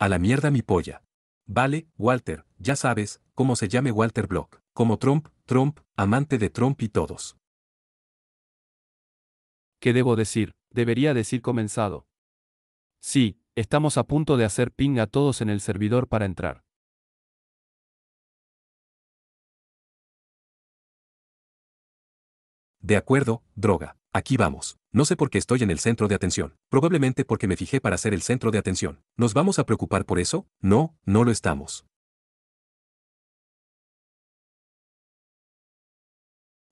A la mierda mi polla. Vale, Walter, ya sabes, cómo se llame Walter Block. Como Trump, Trump, amante de Trump y todos. ¿Qué debo decir? Debería decir comenzado. Sí, estamos a punto de hacer ping a todos en el servidor para entrar. De acuerdo, droga, aquí vamos. No sé por qué estoy en el centro de atención. Probablemente porque me fijé para ser el centro de atención. ¿Nos vamos a preocupar por eso? No, no lo estamos.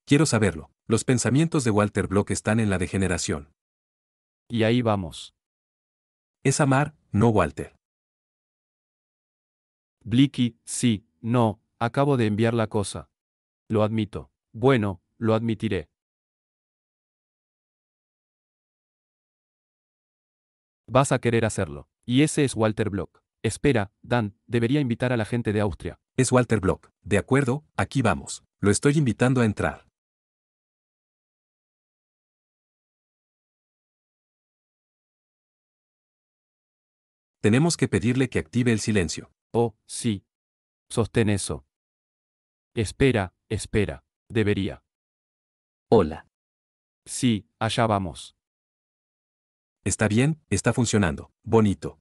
Quiero saberlo. Los pensamientos de Walter Block están en la degeneración. Y ahí vamos. Es amar, no Walter. Blicky, sí, no, acabo de enviar la cosa. Lo admito. Bueno, lo admitiré. Vas a querer hacerlo. Y ese es Walter Block. Espera, Dan, debería invitar a la gente de Austria. Es Walter Block. De acuerdo, aquí vamos. Lo estoy invitando a entrar. Tenemos que pedirle que active el silencio. Oh, sí. Sostén eso. Espera, espera. Debería. Hola. Sí, allá vamos. Está bien, está funcionando. Bonito.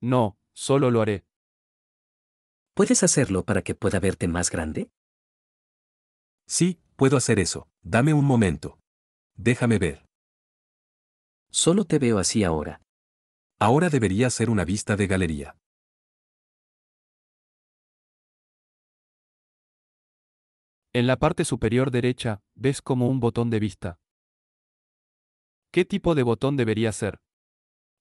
No, solo lo haré. ¿Puedes hacerlo para que pueda verte más grande? Sí, puedo hacer eso. Dame un momento. Déjame ver. Solo te veo así ahora. Ahora debería ser una vista de galería. En la parte superior derecha, ves como un botón de vista. ¿Qué tipo de botón debería ser?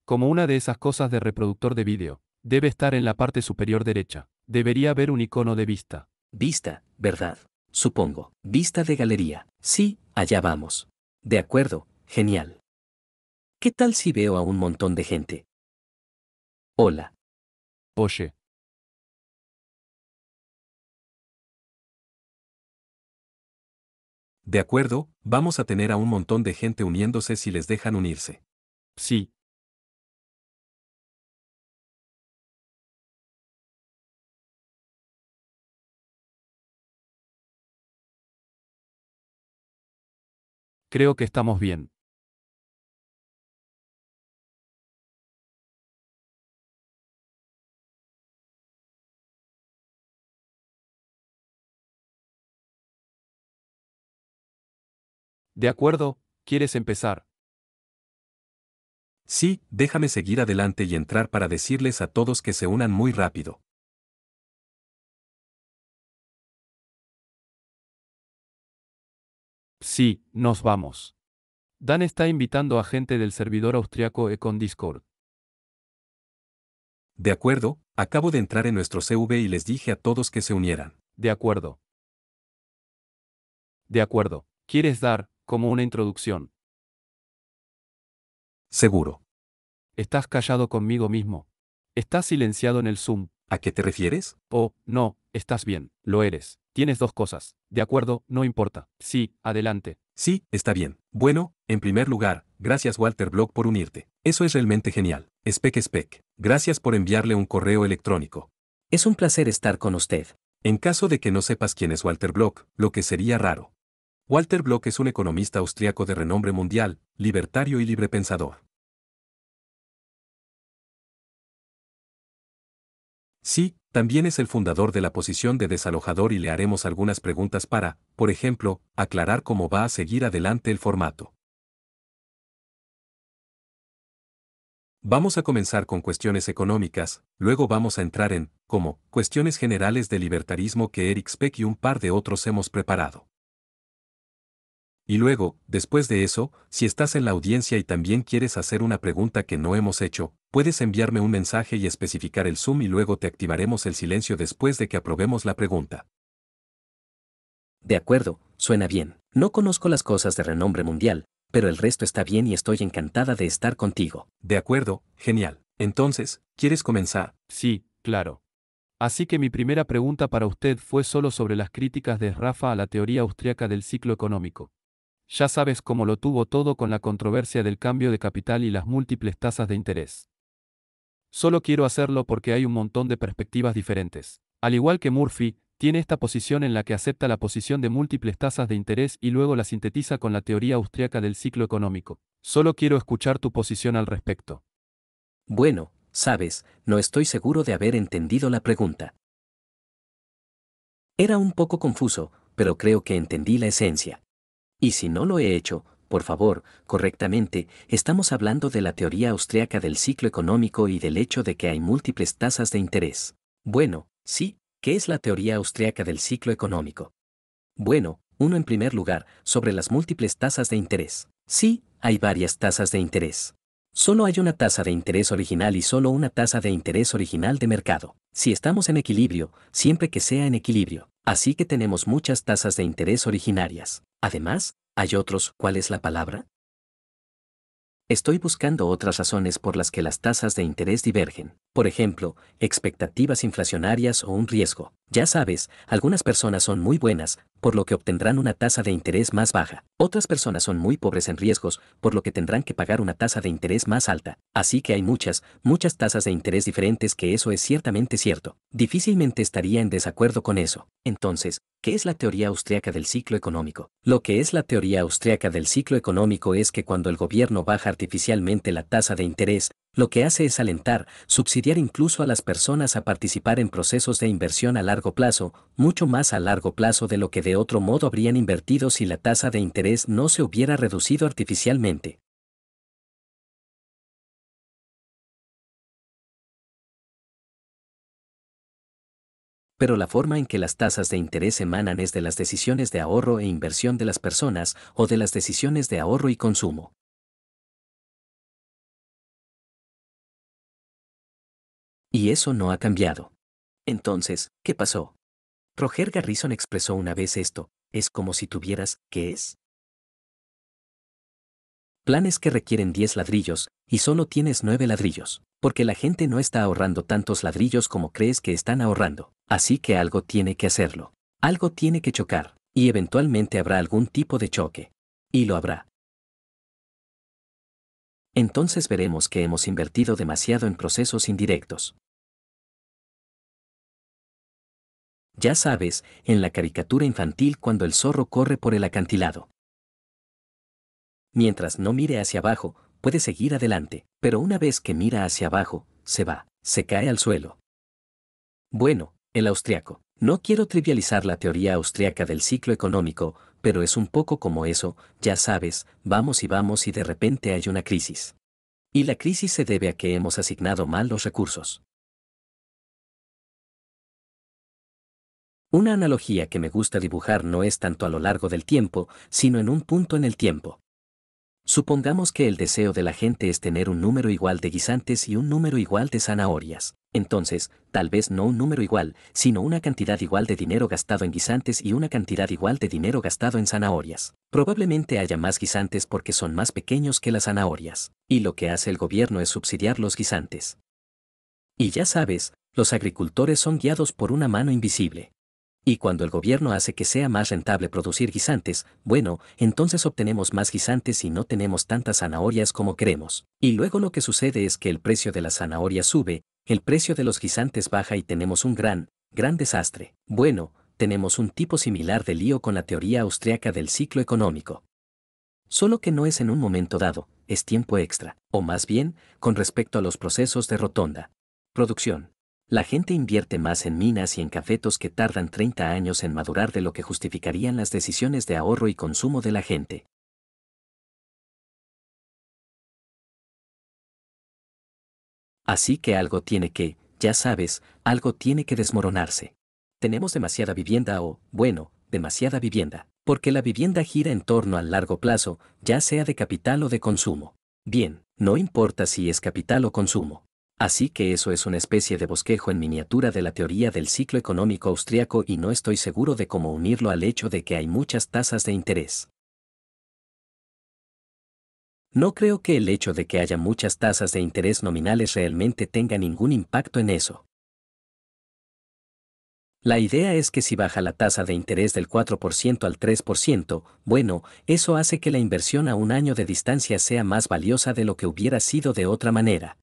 Como una de esas cosas de reproductor de vídeo, debe estar en la parte superior derecha. Debería haber un icono de vista. Vista, ¿verdad? Supongo. Vista de galería. Sí, allá vamos. De acuerdo, genial. ¿Qué tal si veo a un montón de gente? Hola. Oye. De acuerdo, vamos a tener a un montón de gente uniéndose si les dejan unirse. Sí, Creo que estamos bien. De acuerdo, ¿quieres empezar? Sí, déjame seguir adelante y entrar para decirles a todos que se unan muy rápido. Sí, nos vamos. Dan está invitando a gente del servidor austriaco Econ Discord. De acuerdo, acabo de entrar en nuestro CV y les dije a todos que se unieran. De acuerdo. De acuerdo. ¿Quieres dar, como una introducción? Seguro. Estás callado conmigo mismo. Estás silenciado en el Zoom. ¿A qué te refieres? Oh, no, estás bien, lo eres. Tienes dos cosas. De acuerdo, no importa. Sí, adelante. Sí, está bien. Bueno, en primer lugar, gracias Walter Block por unirte. Eso es realmente genial. Spec Spec. Gracias por enviarle un correo electrónico. Es un placer estar con usted. En caso de que no sepas quién es Walter Block, lo que sería raro. Walter Block es un economista austriaco de renombre mundial, libertario y librepensador. Sí, también es el fundador de la posición de desalojador y le haremos algunas preguntas para, por ejemplo, aclarar cómo va a seguir adelante el formato. Vamos a comenzar con cuestiones económicas, luego vamos a entrar en, como, cuestiones generales de libertarismo que Eric Speck y un par de otros hemos preparado. Y luego, después de eso, si estás en la audiencia y también quieres hacer una pregunta que no hemos hecho, puedes enviarme un mensaje y especificar el Zoom y luego te activaremos el silencio después de que aprobemos la pregunta. De acuerdo, suena bien. No conozco las cosas de renombre mundial, pero el resto está bien y estoy encantada de estar contigo. De acuerdo, genial. Entonces, ¿quieres comenzar? Sí, claro. Así que mi primera pregunta para usted fue solo sobre las críticas de Rafa a la teoría austriaca del ciclo económico. Ya sabes cómo lo tuvo todo con la controversia del cambio de capital y las múltiples tasas de interés. Solo quiero hacerlo porque hay un montón de perspectivas diferentes. Al igual que Murphy, tiene esta posición en la que acepta la posición de múltiples tasas de interés y luego la sintetiza con la teoría austriaca del ciclo económico. Solo quiero escuchar tu posición al respecto. Bueno, sabes, no estoy seguro de haber entendido la pregunta. Era un poco confuso, pero creo que entendí la esencia. Y si no lo he hecho, por favor, correctamente, estamos hablando de la teoría austriaca del ciclo económico y del hecho de que hay múltiples tasas de interés. Bueno, sí, ¿qué es la teoría austriaca del ciclo económico? Bueno, uno en primer lugar, sobre las múltiples tasas de interés. Sí, hay varias tasas de interés. Solo hay una tasa de interés original y solo una tasa de interés original de mercado. Si estamos en equilibrio, siempre que sea en equilibrio. Así que tenemos muchas tasas de interés originarias. Además, hay otros, ¿cuál es la palabra? Estoy buscando otras razones por las que las tasas de interés divergen, por ejemplo, expectativas inflacionarias o un riesgo. Ya sabes, algunas personas son muy buenas, por lo que obtendrán una tasa de interés más baja. Otras personas son muy pobres en riesgos, por lo que tendrán que pagar una tasa de interés más alta. Así que hay muchas, muchas tasas de interés diferentes que eso es ciertamente cierto. Difícilmente estaría en desacuerdo con eso. Entonces, ¿qué es la teoría austriaca del ciclo económico? Lo que es la teoría austriaca del ciclo económico es que cuando el gobierno baja artificialmente la tasa de interés, lo que hace es alentar, subsidiar incluso a las personas a participar en procesos de inversión a largo plazo, mucho más a largo plazo de lo que de otro modo habrían invertido si la tasa de interés no se hubiera reducido artificialmente. pero la forma en que las tasas de interés emanan es de las decisiones de ahorro e inversión de las personas o de las decisiones de ahorro y consumo. Y eso no ha cambiado. Entonces, ¿qué pasó? Roger Garrison expresó una vez esto, es como si tuvieras, ¿qué es? Planes que requieren 10 ladrillos, y solo tienes 9 ladrillos, porque la gente no está ahorrando tantos ladrillos como crees que están ahorrando, así que algo tiene que hacerlo. Algo tiene que chocar, y eventualmente habrá algún tipo de choque. Y lo habrá entonces veremos que hemos invertido demasiado en procesos indirectos. Ya sabes, en la caricatura infantil cuando el zorro corre por el acantilado. Mientras no mire hacia abajo, puede seguir adelante, pero una vez que mira hacia abajo, se va, se cae al suelo. Bueno, el austriaco. No quiero trivializar la teoría austriaca del ciclo económico, pero es un poco como eso, ya sabes, vamos y vamos y de repente hay una crisis. Y la crisis se debe a que hemos asignado mal los recursos. Una analogía que me gusta dibujar no es tanto a lo largo del tiempo, sino en un punto en el tiempo. Supongamos que el deseo de la gente es tener un número igual de guisantes y un número igual de zanahorias. Entonces, tal vez no un número igual, sino una cantidad igual de dinero gastado en guisantes y una cantidad igual de dinero gastado en zanahorias. Probablemente haya más guisantes porque son más pequeños que las zanahorias, y lo que hace el gobierno es subsidiar los guisantes. Y ya sabes, los agricultores son guiados por una mano invisible. Y cuando el gobierno hace que sea más rentable producir guisantes, bueno, entonces obtenemos más guisantes y no tenemos tantas zanahorias como queremos. Y luego lo que sucede es que el precio de la zanahoria sube, el precio de los guisantes baja y tenemos un gran, gran desastre. Bueno, tenemos un tipo similar de lío con la teoría austriaca del ciclo económico. Solo que no es en un momento dado, es tiempo extra, o más bien, con respecto a los procesos de rotonda. Producción. La gente invierte más en minas y en cafetos que tardan 30 años en madurar de lo que justificarían las decisiones de ahorro y consumo de la gente. Así que algo tiene que, ya sabes, algo tiene que desmoronarse. Tenemos demasiada vivienda o, bueno, demasiada vivienda, porque la vivienda gira en torno al largo plazo, ya sea de capital o de consumo. Bien, no importa si es capital o consumo. Así que eso es una especie de bosquejo en miniatura de la teoría del ciclo económico austriaco y no estoy seguro de cómo unirlo al hecho de que hay muchas tasas de interés. No creo que el hecho de que haya muchas tasas de interés nominales realmente tenga ningún impacto en eso. La idea es que si baja la tasa de interés del 4% al 3%, bueno, eso hace que la inversión a un año de distancia sea más valiosa de lo que hubiera sido de otra manera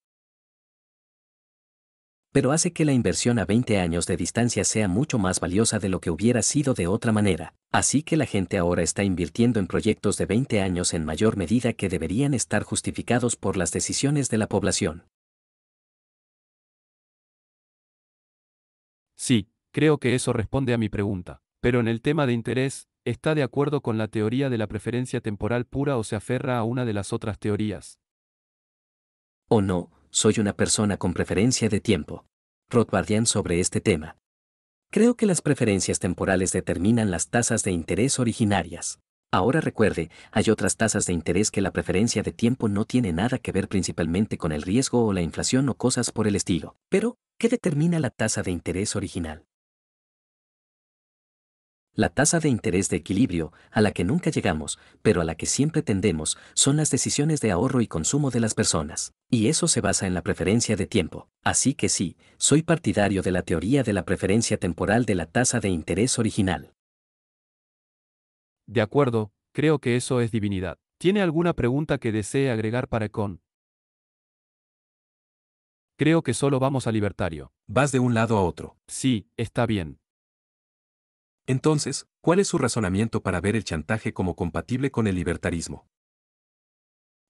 pero hace que la inversión a 20 años de distancia sea mucho más valiosa de lo que hubiera sido de otra manera, así que la gente ahora está invirtiendo en proyectos de 20 años en mayor medida que deberían estar justificados por las decisiones de la población. Sí, creo que eso responde a mi pregunta, pero en el tema de interés, ¿está de acuerdo con la teoría de la preferencia temporal pura o se aferra a una de las otras teorías? ¿O no? soy una persona con preferencia de tiempo. Rothbardian sobre este tema. Creo que las preferencias temporales determinan las tasas de interés originarias. Ahora recuerde, hay otras tasas de interés que la preferencia de tiempo no tiene nada que ver principalmente con el riesgo o la inflación o cosas por el estilo. Pero, ¿qué determina la tasa de interés original? La tasa de interés de equilibrio, a la que nunca llegamos, pero a la que siempre tendemos, son las decisiones de ahorro y consumo de las personas. Y eso se basa en la preferencia de tiempo. Así que sí, soy partidario de la teoría de la preferencia temporal de la tasa de interés original. De acuerdo, creo que eso es divinidad. ¿Tiene alguna pregunta que desee agregar para con? Creo que solo vamos a libertario. Vas de un lado a otro. Sí, está bien. Entonces, ¿cuál es su razonamiento para ver el chantaje como compatible con el libertarismo?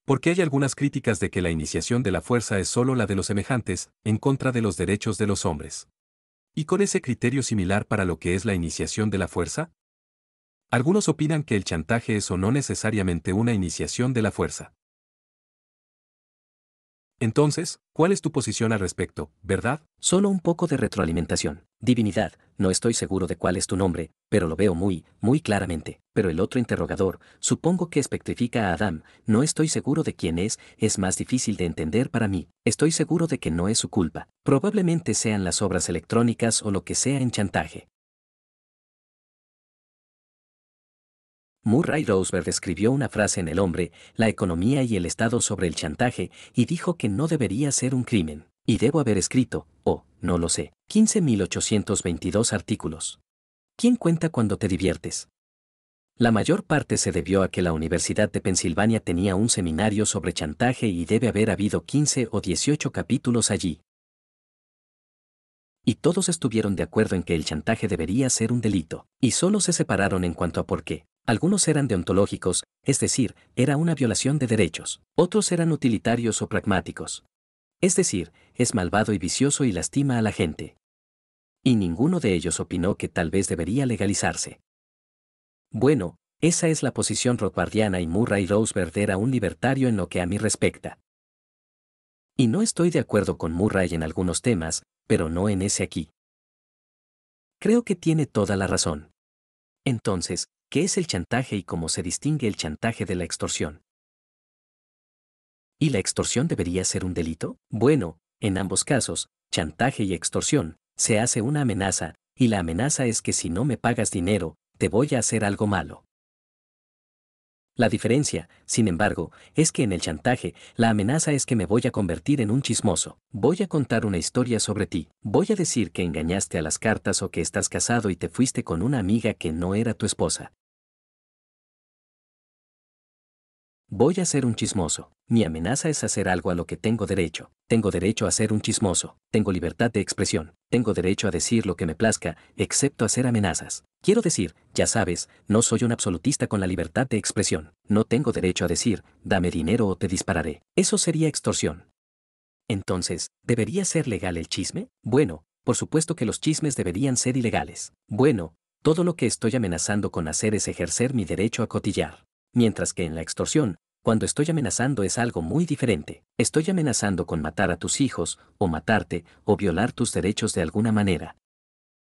Porque hay algunas críticas de que la iniciación de la fuerza es solo la de los semejantes, en contra de los derechos de los hombres. ¿Y con ese criterio similar para lo que es la iniciación de la fuerza? Algunos opinan que el chantaje es o no necesariamente una iniciación de la fuerza. Entonces, ¿cuál es tu posición al respecto, verdad? Solo un poco de retroalimentación. Divinidad, no estoy seguro de cuál es tu nombre, pero lo veo muy, muy claramente. Pero el otro interrogador, supongo que espectrifica a Adam, no estoy seguro de quién es, es más difícil de entender para mí. Estoy seguro de que no es su culpa. Probablemente sean las obras electrónicas o lo que sea en chantaje. Murray Roseberg escribió una frase en El hombre, la economía y el Estado sobre el chantaje, y dijo que no debería ser un crimen, y debo haber escrito, o, oh, no lo sé, 15.822 artículos. ¿Quién cuenta cuando te diviertes? La mayor parte se debió a que la Universidad de Pensilvania tenía un seminario sobre chantaje y debe haber habido 15 o 18 capítulos allí. Y todos estuvieron de acuerdo en que el chantaje debería ser un delito, y solo se separaron en cuanto a por qué. Algunos eran deontológicos, es decir, era una violación de derechos. Otros eran utilitarios o pragmáticos. Es decir, es malvado y vicioso y lastima a la gente. Y ninguno de ellos opinó que tal vez debería legalizarse. Bueno, esa es la posición rothbardiana y Murray Roseberg era un libertario en lo que a mí respecta. Y no estoy de acuerdo con Murray en algunos temas, pero no en ese aquí. Creo que tiene toda la razón. Entonces, qué es el chantaje y cómo se distingue el chantaje de la extorsión. ¿Y la extorsión debería ser un delito? Bueno, en ambos casos, chantaje y extorsión, se hace una amenaza, y la amenaza es que si no me pagas dinero, te voy a hacer algo malo. La diferencia, sin embargo, es que en el chantaje, la amenaza es que me voy a convertir en un chismoso. Voy a contar una historia sobre ti. Voy a decir que engañaste a las cartas o que estás casado y te fuiste con una amiga que no era tu esposa. Voy a ser un chismoso. Mi amenaza es hacer algo a lo que tengo derecho. Tengo derecho a ser un chismoso. Tengo libertad de expresión. Tengo derecho a decir lo que me plazca, excepto hacer amenazas. Quiero decir, ya sabes, no soy un absolutista con la libertad de expresión. No tengo derecho a decir, dame dinero o te dispararé. Eso sería extorsión. Entonces, ¿debería ser legal el chisme? Bueno, por supuesto que los chismes deberían ser ilegales. Bueno, todo lo que estoy amenazando con hacer es ejercer mi derecho a cotillar. Mientras que en la extorsión, cuando estoy amenazando es algo muy diferente. Estoy amenazando con matar a tus hijos, o matarte, o violar tus derechos de alguna manera.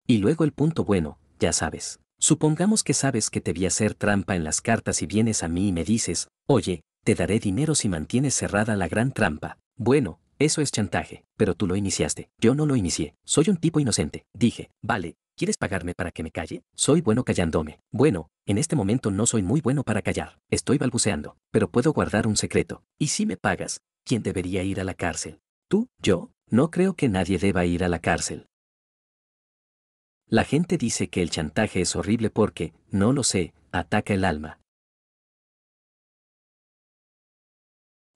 Y luego el punto bueno, ya sabes. Supongamos que sabes que te vi hacer trampa en las cartas y vienes a mí y me dices, oye, te daré dinero si mantienes cerrada la gran trampa. Bueno, eso es chantaje, pero tú lo iniciaste, yo no lo inicié, soy un tipo inocente. Dije, vale, ¿Quieres pagarme para que me calle? Soy bueno callándome. Bueno, en este momento no soy muy bueno para callar. Estoy balbuceando, pero puedo guardar un secreto. Y si me pagas, ¿quién debería ir a la cárcel? ¿Tú? ¿Yo? No creo que nadie deba ir a la cárcel. La gente dice que el chantaje es horrible porque, no lo sé, ataca el alma.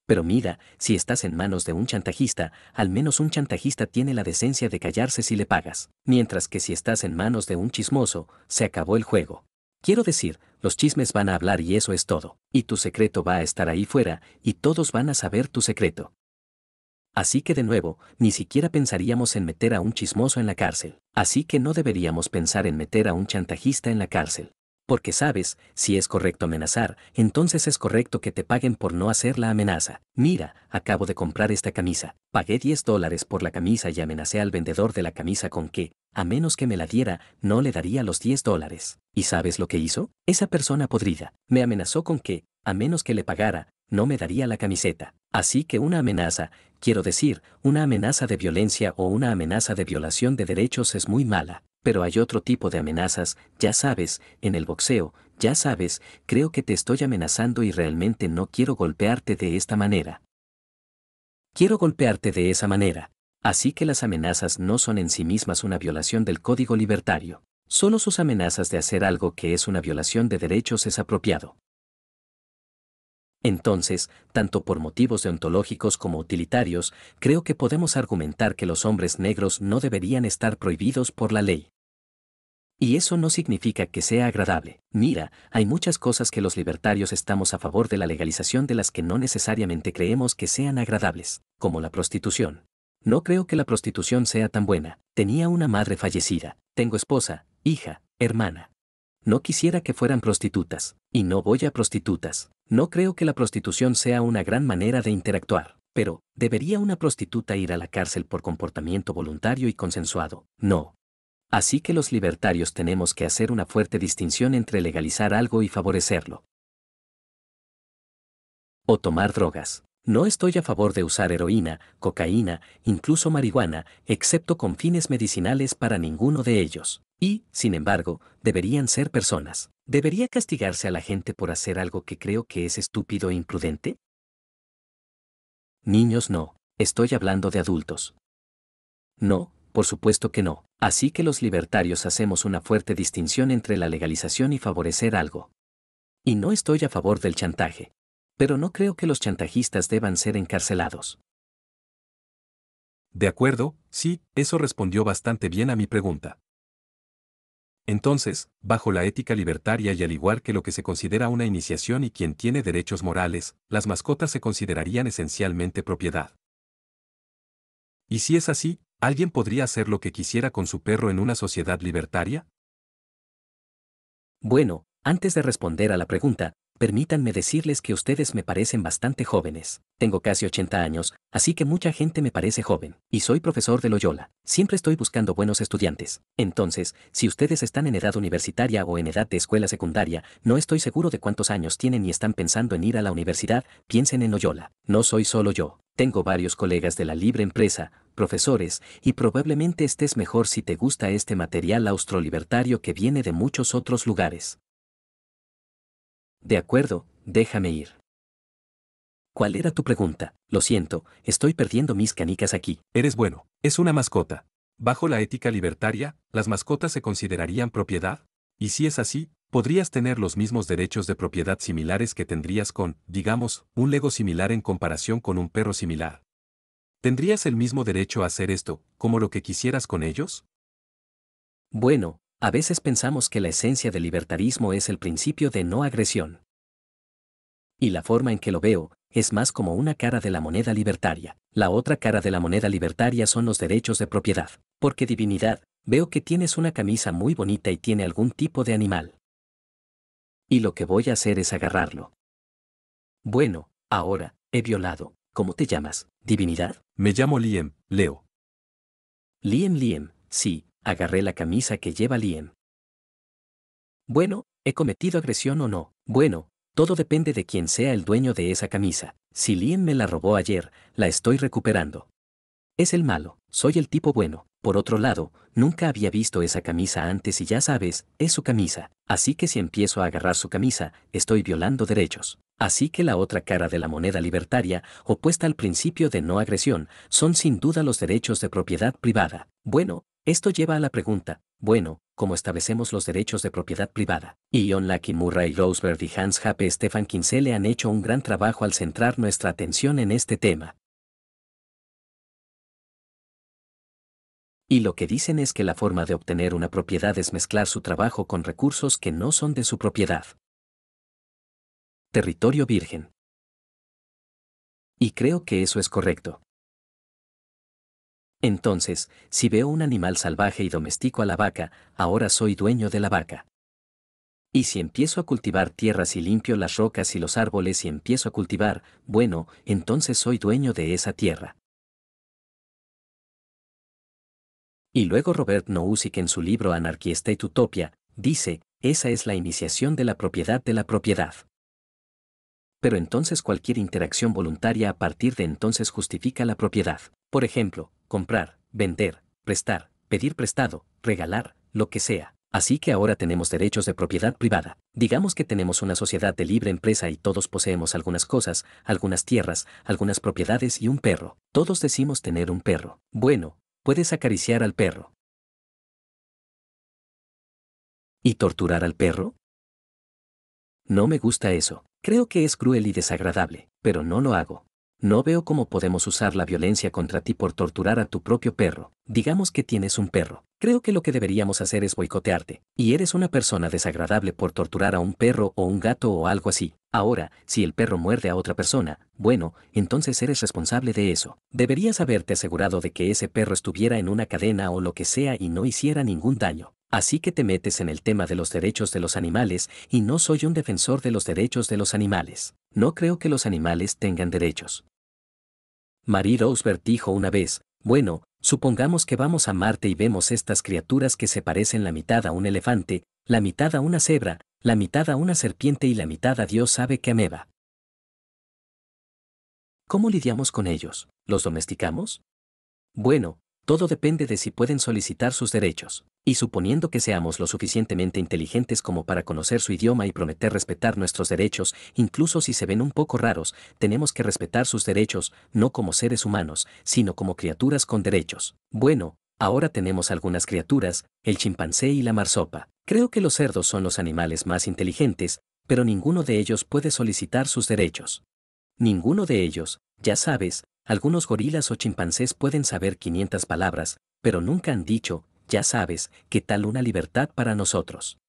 Pero mira, si estás en manos de un chantajista, al menos un chantajista tiene la decencia de callarse si le pagas. Mientras que si estás en manos de un chismoso, se acabó el juego. Quiero decir, los chismes van a hablar y eso es todo. Y tu secreto va a estar ahí fuera, y todos van a saber tu secreto. Así que de nuevo, ni siquiera pensaríamos en meter a un chismoso en la cárcel. Así que no deberíamos pensar en meter a un chantajista en la cárcel porque sabes, si es correcto amenazar, entonces es correcto que te paguen por no hacer la amenaza. Mira, acabo de comprar esta camisa, pagué 10 dólares por la camisa y amenacé al vendedor de la camisa con que, a menos que me la diera, no le daría los 10 dólares. ¿Y sabes lo que hizo? Esa persona podrida, me amenazó con que, a menos que le pagara, no me daría la camiseta. Así que una amenaza, quiero decir, una amenaza de violencia o una amenaza de violación de derechos es muy mala pero hay otro tipo de amenazas, ya sabes, en el boxeo, ya sabes, creo que te estoy amenazando y realmente no quiero golpearte de esta manera. Quiero golpearte de esa manera. Así que las amenazas no son en sí mismas una violación del código libertario. Solo sus amenazas de hacer algo que es una violación de derechos es apropiado. Entonces, tanto por motivos deontológicos como utilitarios, creo que podemos argumentar que los hombres negros no deberían estar prohibidos por la ley. Y eso no significa que sea agradable. Mira, hay muchas cosas que los libertarios estamos a favor de la legalización de las que no necesariamente creemos que sean agradables, como la prostitución. No creo que la prostitución sea tan buena. Tenía una madre fallecida, tengo esposa, hija, hermana. No quisiera que fueran prostitutas, y no voy a prostitutas. No creo que la prostitución sea una gran manera de interactuar. Pero, ¿debería una prostituta ir a la cárcel por comportamiento voluntario y consensuado? No, Así que los libertarios tenemos que hacer una fuerte distinción entre legalizar algo y favorecerlo. O tomar drogas. No estoy a favor de usar heroína, cocaína, incluso marihuana, excepto con fines medicinales para ninguno de ellos. Y, sin embargo, deberían ser personas. ¿Debería castigarse a la gente por hacer algo que creo que es estúpido e imprudente? Niños no, estoy hablando de adultos. No, por supuesto que no. Así que los libertarios hacemos una fuerte distinción entre la legalización y favorecer algo. Y no estoy a favor del chantaje. Pero no creo que los chantajistas deban ser encarcelados. De acuerdo, sí, eso respondió bastante bien a mi pregunta. Entonces, bajo la ética libertaria y al igual que lo que se considera una iniciación y quien tiene derechos morales, las mascotas se considerarían esencialmente propiedad. Y si es así, ¿Alguien podría hacer lo que quisiera con su perro en una sociedad libertaria? Bueno, antes de responder a la pregunta, Permítanme decirles que ustedes me parecen bastante jóvenes. Tengo casi 80 años, así que mucha gente me parece joven, y soy profesor de Loyola. Siempre estoy buscando buenos estudiantes. Entonces, si ustedes están en edad universitaria o en edad de escuela secundaria, no estoy seguro de cuántos años tienen y están pensando en ir a la universidad, piensen en Loyola. No soy solo yo. Tengo varios colegas de la libre empresa, profesores, y probablemente estés mejor si te gusta este material austrolibertario que viene de muchos otros lugares. De acuerdo, déjame ir. ¿Cuál era tu pregunta? Lo siento, estoy perdiendo mis canicas aquí. Eres bueno, es una mascota. Bajo la ética libertaria, las mascotas se considerarían propiedad, y si es así, podrías tener los mismos derechos de propiedad similares que tendrías con, digamos, un lego similar en comparación con un perro similar. ¿Tendrías el mismo derecho a hacer esto, como lo que quisieras con ellos? Bueno, a veces pensamos que la esencia del libertarismo es el principio de no agresión. Y la forma en que lo veo, es más como una cara de la moneda libertaria. La otra cara de la moneda libertaria son los derechos de propiedad. Porque divinidad, veo que tienes una camisa muy bonita y tiene algún tipo de animal. Y lo que voy a hacer es agarrarlo. Bueno, ahora, he violado. ¿Cómo te llamas? Divinidad. Me llamo Liem, Leo. Liem, Liem, sí, Agarré la camisa que lleva Lien. Bueno, ¿he cometido agresión o no? Bueno, todo depende de quién sea el dueño de esa camisa. Si Lien me la robó ayer, la estoy recuperando. Es el malo, soy el tipo bueno. Por otro lado, nunca había visto esa camisa antes y ya sabes, es su camisa, así que si empiezo a agarrar su camisa, estoy violando derechos. Así que la otra cara de la moneda libertaria, opuesta al principio de no agresión, son sin duda los derechos de propiedad privada. Bueno, esto lleva a la pregunta, bueno, ¿cómo establecemos los derechos de propiedad privada? Ion Lucky Murray Roseberg y Hans Happe Stefan Kinsele han hecho un gran trabajo al centrar nuestra atención en este tema. Y lo que dicen es que la forma de obtener una propiedad es mezclar su trabajo con recursos que no son de su propiedad. Territorio virgen. Y creo que eso es correcto. Entonces, si veo un animal salvaje y domestico a la vaca, ahora soy dueño de la vaca. Y si empiezo a cultivar tierras y limpio las rocas y los árboles y empiezo a cultivar, bueno, entonces soy dueño de esa tierra. Y luego Robert Nozick en su libro Anarquista y Tutopia, dice, esa es la iniciación de la propiedad de la propiedad. Pero entonces cualquier interacción voluntaria a partir de entonces justifica la propiedad. Por ejemplo, comprar, vender, prestar, pedir prestado, regalar, lo que sea. Así que ahora tenemos derechos de propiedad privada. Digamos que tenemos una sociedad de libre empresa y todos poseemos algunas cosas, algunas tierras, algunas propiedades y un perro. Todos decimos tener un perro. Bueno, puedes acariciar al perro. ¿Y torturar al perro? No me gusta eso. Creo que es cruel y desagradable, pero no lo hago. No veo cómo podemos usar la violencia contra ti por torturar a tu propio perro. Digamos que tienes un perro. Creo que lo que deberíamos hacer es boicotearte, y eres una persona desagradable por torturar a un perro o un gato o algo así. Ahora, si el perro muerde a otra persona, bueno, entonces eres responsable de eso. Deberías haberte asegurado de que ese perro estuviera en una cadena o lo que sea y no hiciera ningún daño. Así que te metes en el tema de los derechos de los animales y no soy un defensor de los derechos de los animales. No creo que los animales tengan derechos. Marie Rosebert dijo una vez, bueno, supongamos que vamos a Marte y vemos estas criaturas que se parecen la mitad a un elefante, la mitad a una cebra, la mitad a una serpiente y la mitad a Dios sabe que ameba. ¿Cómo lidiamos con ellos? ¿Los domesticamos? Bueno, todo depende de si pueden solicitar sus derechos. Y suponiendo que seamos lo suficientemente inteligentes como para conocer su idioma y prometer respetar nuestros derechos, incluso si se ven un poco raros, tenemos que respetar sus derechos, no como seres humanos, sino como criaturas con derechos. Bueno, ahora tenemos algunas criaturas, el chimpancé y la marsopa. Creo que los cerdos son los animales más inteligentes, pero ninguno de ellos puede solicitar sus derechos. Ninguno de ellos, ya sabes, algunos gorilas o chimpancés pueden saber 500 palabras, pero nunca han dicho, ya sabes, qué tal una libertad para nosotros.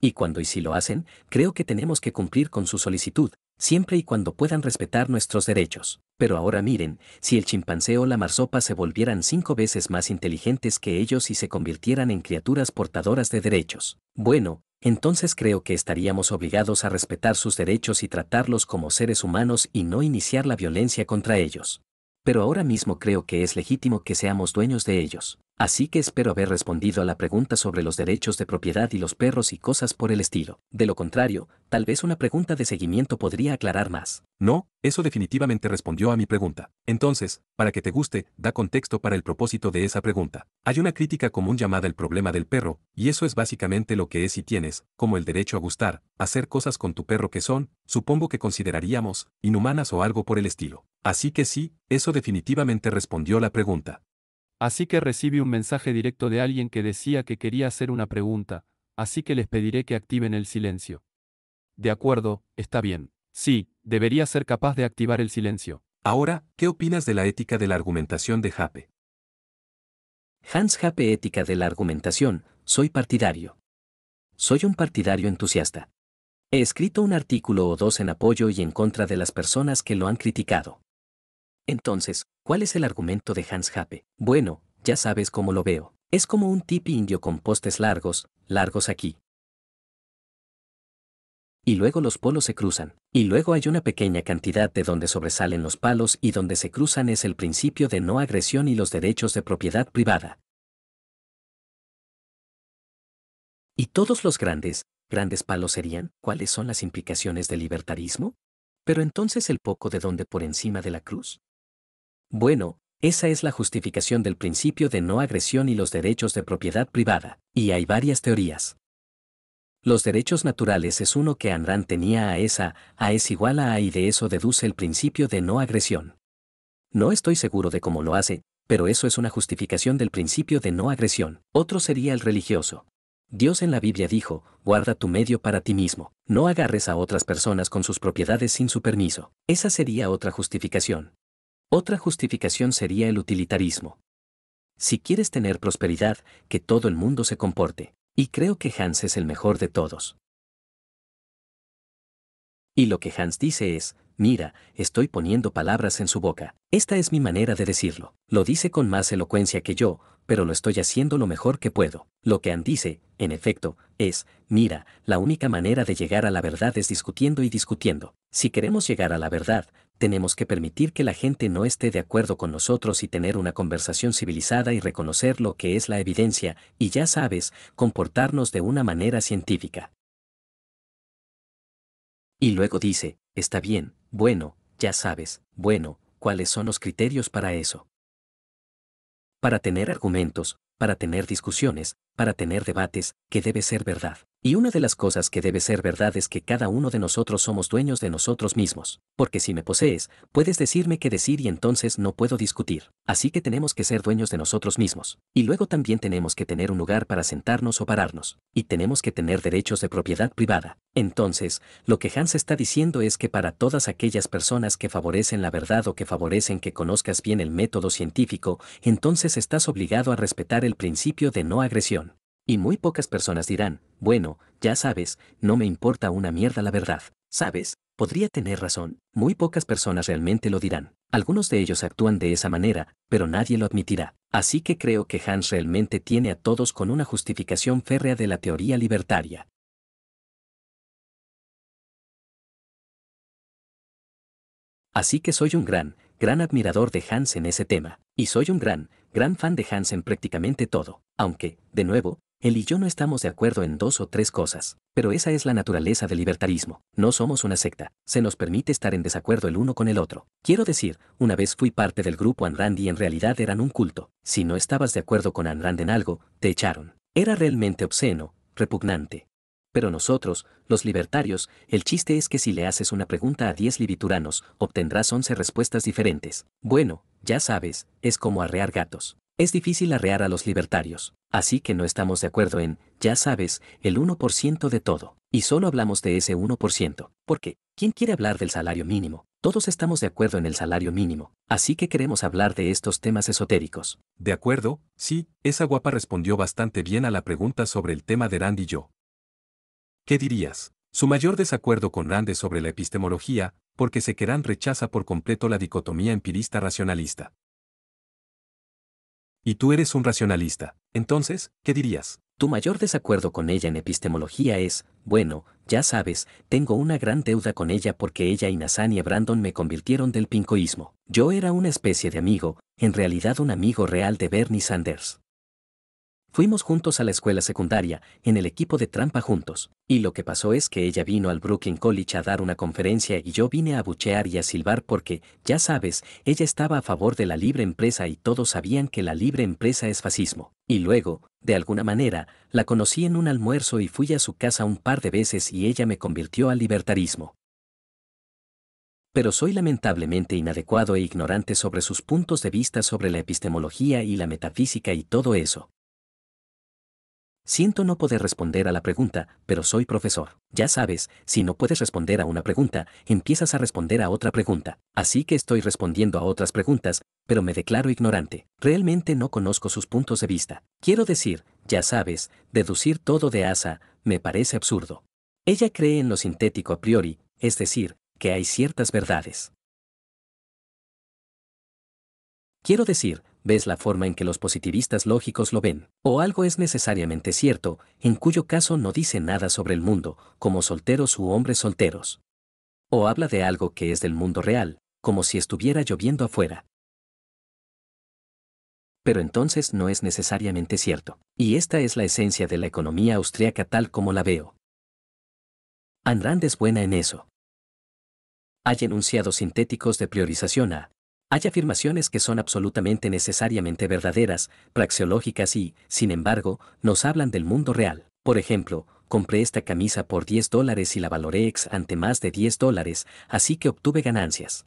Y cuando y si lo hacen, creo que tenemos que cumplir con su solicitud, siempre y cuando puedan respetar nuestros derechos. Pero ahora miren, si el chimpancé o la marsopa se volvieran cinco veces más inteligentes que ellos y se convirtieran en criaturas portadoras de derechos. Bueno, entonces creo que estaríamos obligados a respetar sus derechos y tratarlos como seres humanos y no iniciar la violencia contra ellos. Pero ahora mismo creo que es legítimo que seamos dueños de ellos. Así que espero haber respondido a la pregunta sobre los derechos de propiedad y los perros y cosas por el estilo. De lo contrario, tal vez una pregunta de seguimiento podría aclarar más. No, eso definitivamente respondió a mi pregunta. Entonces, para que te guste, da contexto para el propósito de esa pregunta. Hay una crítica común llamada el problema del perro, y eso es básicamente lo que es y tienes, como el derecho a gustar, hacer cosas con tu perro que son, supongo que consideraríamos, inhumanas o algo por el estilo. Así que sí, eso definitivamente respondió la pregunta. Así que recibí un mensaje directo de alguien que decía que quería hacer una pregunta, así que les pediré que activen el silencio. De acuerdo, está bien. Sí, debería ser capaz de activar el silencio. Ahora, ¿qué opinas de la ética de la argumentación de Jape? Hans Jape, Ética de la Argumentación, soy partidario. Soy un partidario entusiasta. He escrito un artículo o dos en apoyo y en contra de las personas que lo han criticado. Entonces, ¿cuál es el argumento de Hans Happe? Bueno, ya sabes cómo lo veo. Es como un tipi indio con postes largos, largos aquí. Y luego los polos se cruzan. Y luego hay una pequeña cantidad de donde sobresalen los palos y donde se cruzan es el principio de no agresión y los derechos de propiedad privada. ¿Y todos los grandes, grandes palos serían? ¿Cuáles son las implicaciones del libertarismo? Pero entonces el poco de donde por encima de la cruz. Bueno, esa es la justificación del principio de no agresión y los derechos de propiedad privada, y hay varias teorías. Los derechos naturales es uno que Andrán tenía a esa, a es igual a a y de eso deduce el principio de no agresión. No estoy seguro de cómo lo hace, pero eso es una justificación del principio de no agresión. Otro sería el religioso. Dios en la Biblia dijo, guarda tu medio para ti mismo, no agarres a otras personas con sus propiedades sin su permiso. Esa sería otra justificación. Otra justificación sería el utilitarismo. Si quieres tener prosperidad, que todo el mundo se comporte, y creo que Hans es el mejor de todos. Y lo que Hans dice es, mira, estoy poniendo palabras en su boca, esta es mi manera de decirlo, lo dice con más elocuencia que yo, pero lo estoy haciendo lo mejor que puedo. Lo que Hans dice, en efecto, es, mira, la única manera de llegar a la verdad es discutiendo y discutiendo. Si queremos llegar a la verdad, tenemos que permitir que la gente no esté de acuerdo con nosotros y tener una conversación civilizada y reconocer lo que es la evidencia, y ya sabes, comportarnos de una manera científica. Y luego dice, está bien, bueno, ya sabes, bueno, ¿cuáles son los criterios para eso? Para tener argumentos, para tener discusiones, para tener debates, que debe ser verdad. Y una de las cosas que debe ser verdad es que cada uno de nosotros somos dueños de nosotros mismos, porque si me posees, puedes decirme qué decir y entonces no puedo discutir. Así que tenemos que ser dueños de nosotros mismos. Y luego también tenemos que tener un lugar para sentarnos o pararnos. Y tenemos que tener derechos de propiedad privada. Entonces, lo que Hans está diciendo es que para todas aquellas personas que favorecen la verdad o que favorecen que conozcas bien el método científico, entonces estás obligado a respetar el principio de no agresión. Y muy pocas personas dirán, bueno, ya sabes, no me importa una mierda la verdad. Sabes, podría tener razón. Muy pocas personas realmente lo dirán. Algunos de ellos actúan de esa manera, pero nadie lo admitirá. Así que creo que Hans realmente tiene a todos con una justificación férrea de la teoría libertaria. Así que soy un gran, gran admirador de Hans en ese tema. Y soy un gran, gran fan de Hansen prácticamente todo, aunque, de nuevo, él y yo no estamos de acuerdo en dos o tres cosas, pero esa es la naturaleza del libertarismo. No somos una secta, se nos permite estar en desacuerdo el uno con el otro. Quiero decir, una vez fui parte del grupo Anrand y en realidad eran un culto. Si no estabas de acuerdo con Anrand en algo, te echaron. Era realmente obsceno, repugnante. Pero nosotros, los libertarios, el chiste es que si le haces una pregunta a 10 libituranos, obtendrás 11 respuestas diferentes. Bueno, ya sabes, es como arrear gatos. Es difícil arrear a los libertarios, así que no estamos de acuerdo en, ya sabes, el 1% de todo. Y solo hablamos de ese 1%, porque, ¿quién quiere hablar del salario mínimo? Todos estamos de acuerdo en el salario mínimo, así que queremos hablar de estos temas esotéricos. De acuerdo, sí, esa guapa respondió bastante bien a la pregunta sobre el tema de Randy y yo. ¿Qué dirías? Su mayor desacuerdo con Rand sobre la epistemología, porque Sequerán rechaza por completo la dicotomía empirista-racionalista. Y tú eres un racionalista, entonces, ¿qué dirías? Tu mayor desacuerdo con ella en epistemología es, bueno, ya sabes, tengo una gran deuda con ella porque ella y Nasani y Brandon me convirtieron del pincoísmo. Yo era una especie de amigo, en realidad un amigo real de Bernie Sanders. Fuimos juntos a la escuela secundaria, en el equipo de trampa juntos, y lo que pasó es que ella vino al Brooklyn College a dar una conferencia y yo vine a buchear y a silbar porque, ya sabes, ella estaba a favor de la libre empresa y todos sabían que la libre empresa es fascismo. Y luego, de alguna manera, la conocí en un almuerzo y fui a su casa un par de veces y ella me convirtió al libertarismo pero soy lamentablemente inadecuado e ignorante sobre sus puntos de vista sobre la epistemología y la metafísica y todo eso. Siento no poder responder a la pregunta, pero soy profesor. Ya sabes, si no puedes responder a una pregunta, empiezas a responder a otra pregunta. Así que estoy respondiendo a otras preguntas, pero me declaro ignorante. Realmente no conozco sus puntos de vista. Quiero decir, ya sabes, deducir todo de Asa me parece absurdo. Ella cree en lo sintético a priori, es decir, que hay ciertas verdades. Quiero decir, ves la forma en que los positivistas lógicos lo ven, o algo es necesariamente cierto, en cuyo caso no dice nada sobre el mundo, como solteros u hombres solteros. O habla de algo que es del mundo real, como si estuviera lloviendo afuera. Pero entonces no es necesariamente cierto, y esta es la esencia de la economía austriaca tal como la veo. Andrán es buena en eso. Hay enunciados sintéticos de priorización a, hay afirmaciones que son absolutamente necesariamente verdaderas, praxeológicas y, sin embargo, nos hablan del mundo real. Por ejemplo, compré esta camisa por 10 dólares y la valoré ex ante más de 10 dólares, así que obtuve ganancias.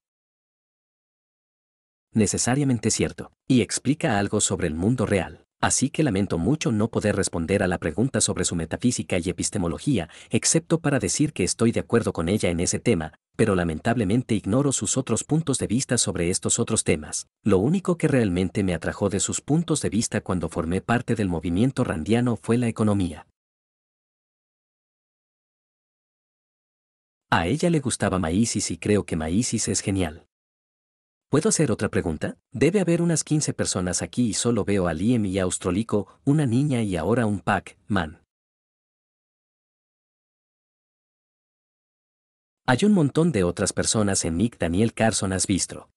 Necesariamente cierto. Y explica algo sobre el mundo real. Así que lamento mucho no poder responder a la pregunta sobre su metafísica y epistemología, excepto para decir que estoy de acuerdo con ella en ese tema, pero lamentablemente ignoro sus otros puntos de vista sobre estos otros temas. Lo único que realmente me atrajo de sus puntos de vista cuando formé parte del movimiento randiano fue la economía. A ella le gustaba Maísis y creo que Maísis es genial. ¿Puedo hacer otra pregunta? Debe haber unas 15 personas aquí y solo veo a Liam y a Austrolico, una niña y ahora un pac, man. Hay un montón de otras personas en Nick Daniel Carson has visto.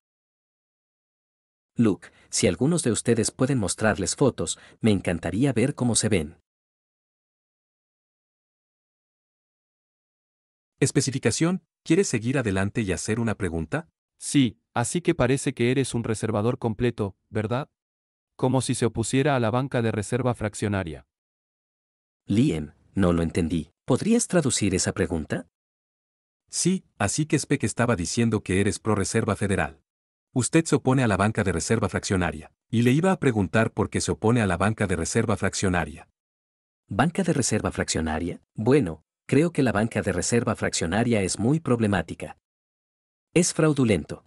Luke, si algunos de ustedes pueden mostrarles fotos, me encantaría ver cómo se ven. Especificación, ¿quieres seguir adelante y hacer una pregunta? Sí, así que parece que eres un reservador completo, ¿verdad? Como si se opusiera a la banca de reserva fraccionaria. Liam, no lo entendí. ¿Podrías traducir esa pregunta? Sí, así que Speck estaba diciendo que eres pro Reserva Federal. Usted se opone a la banca de reserva fraccionaria, y le iba a preguntar por qué se opone a la banca de reserva fraccionaria. ¿Banca de reserva fraccionaria? Bueno, creo que la banca de reserva fraccionaria es muy problemática. Es fraudulento.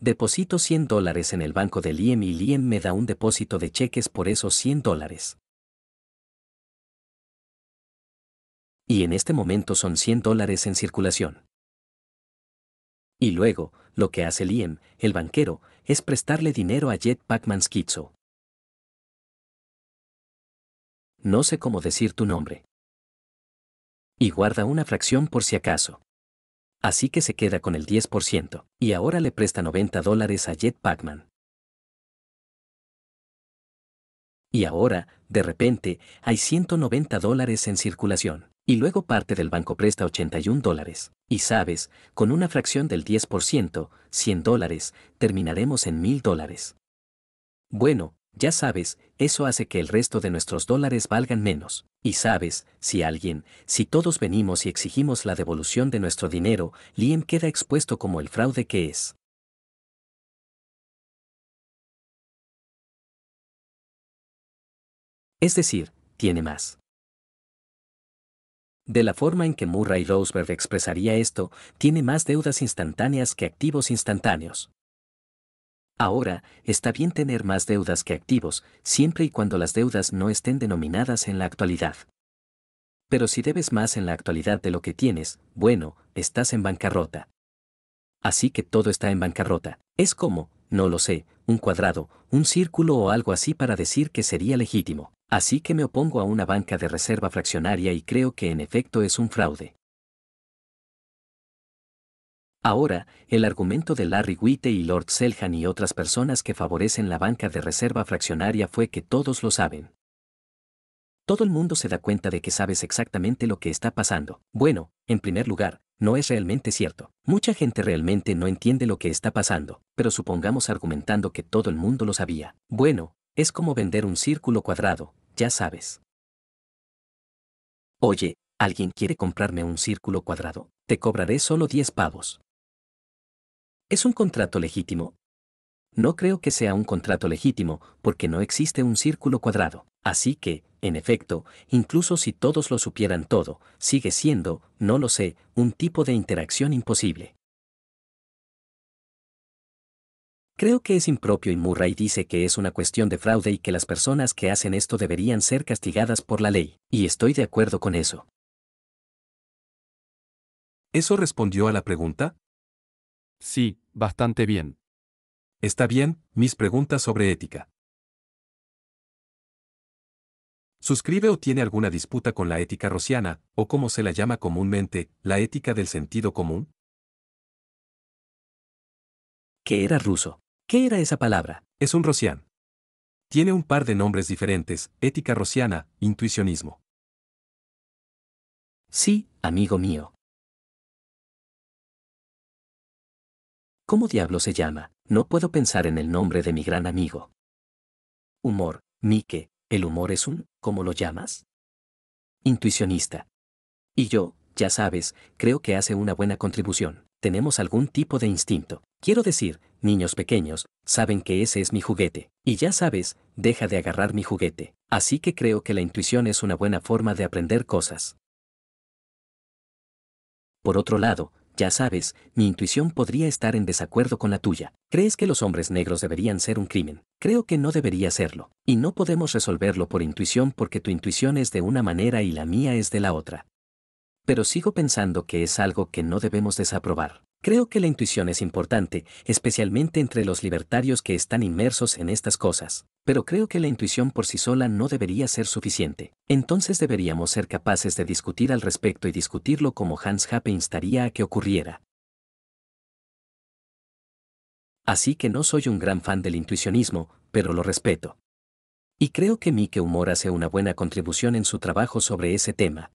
Deposito 100 dólares en el banco del Liem y Liem me da un depósito de cheques por esos 100 dólares. y en este momento son 100 dólares en circulación. Y luego, lo que hace Liam, el banquero, es prestarle dinero a Jet Pac-Man's Schizo. No sé cómo decir tu nombre. Y guarda una fracción por si acaso. Así que se queda con el 10%, y ahora le presta 90 dólares a Jet Pac-Man. Y ahora, de repente, hay 190 dólares en circulación. Y luego parte del banco presta 81 dólares. Y sabes, con una fracción del 10%, 100 dólares, terminaremos en 1000 dólares. Bueno, ya sabes, eso hace que el resto de nuestros dólares valgan menos. Y sabes, si alguien, si todos venimos y exigimos la devolución de nuestro dinero, Liem queda expuesto como el fraude que es. Es decir, tiene más. De la forma en que Murray Roseberg expresaría esto, tiene más deudas instantáneas que activos instantáneos. Ahora, está bien tener más deudas que activos, siempre y cuando las deudas no estén denominadas en la actualidad. Pero si debes más en la actualidad de lo que tienes, bueno, estás en bancarrota. Así que todo está en bancarrota. Es como, no lo sé, un cuadrado, un círculo o algo así para decir que sería legítimo. Así que me opongo a una banca de reserva fraccionaria y creo que en efecto es un fraude. Ahora, el argumento de Larry Witte y Lord Selhan y otras personas que favorecen la banca de reserva fraccionaria fue que todos lo saben. Todo el mundo se da cuenta de que sabes exactamente lo que está pasando. Bueno, en primer lugar, no es realmente cierto. Mucha gente realmente no entiende lo que está pasando, pero supongamos argumentando que todo el mundo lo sabía. Bueno, es como vender un círculo cuadrado, ya sabes. Oye, ¿alguien quiere comprarme un círculo cuadrado? Te cobraré solo 10 pavos. ¿Es un contrato legítimo? No creo que sea un contrato legítimo, porque no existe un círculo cuadrado. Así que, en efecto, incluso si todos lo supieran todo, sigue siendo, no lo sé, un tipo de interacción imposible. Creo que es impropio y Murray dice que es una cuestión de fraude y que las personas que hacen esto deberían ser castigadas por la ley, y estoy de acuerdo con eso. ¿Eso respondió a la pregunta? Sí, bastante bien. Está bien, mis preguntas sobre ética suscribe o tiene alguna disputa con la ética rociana, o como se la llama comúnmente, la ética del sentido común? ¿Qué era ruso? ¿Qué era esa palabra? Es un rocián. Tiene un par de nombres diferentes, ética rociana, intuicionismo. Sí, amigo mío. ¿Cómo diablo se llama? No puedo pensar en el nombre de mi gran amigo. Humor, Mike, el humor es un, ¿cómo lo llamas? Intuicionista. Y yo, ya sabes, creo que hace una buena contribución. Tenemos algún tipo de instinto. Quiero decir, niños pequeños, saben que ese es mi juguete. Y ya sabes, deja de agarrar mi juguete. Así que creo que la intuición es una buena forma de aprender cosas. Por otro lado, ya sabes, mi intuición podría estar en desacuerdo con la tuya. ¿Crees que los hombres negros deberían ser un crimen? Creo que no debería serlo. Y no podemos resolverlo por intuición porque tu intuición es de una manera y la mía es de la otra. Pero sigo pensando que es algo que no debemos desaprobar. Creo que la intuición es importante, especialmente entre los libertarios que están inmersos en estas cosas, pero creo que la intuición por sí sola no debería ser suficiente. Entonces deberíamos ser capaces de discutir al respecto y discutirlo como Hans Happe instaría a que ocurriera. Así que no soy un gran fan del intuicionismo, pero lo respeto. Y creo que Mike Humor hace una buena contribución en su trabajo sobre ese tema.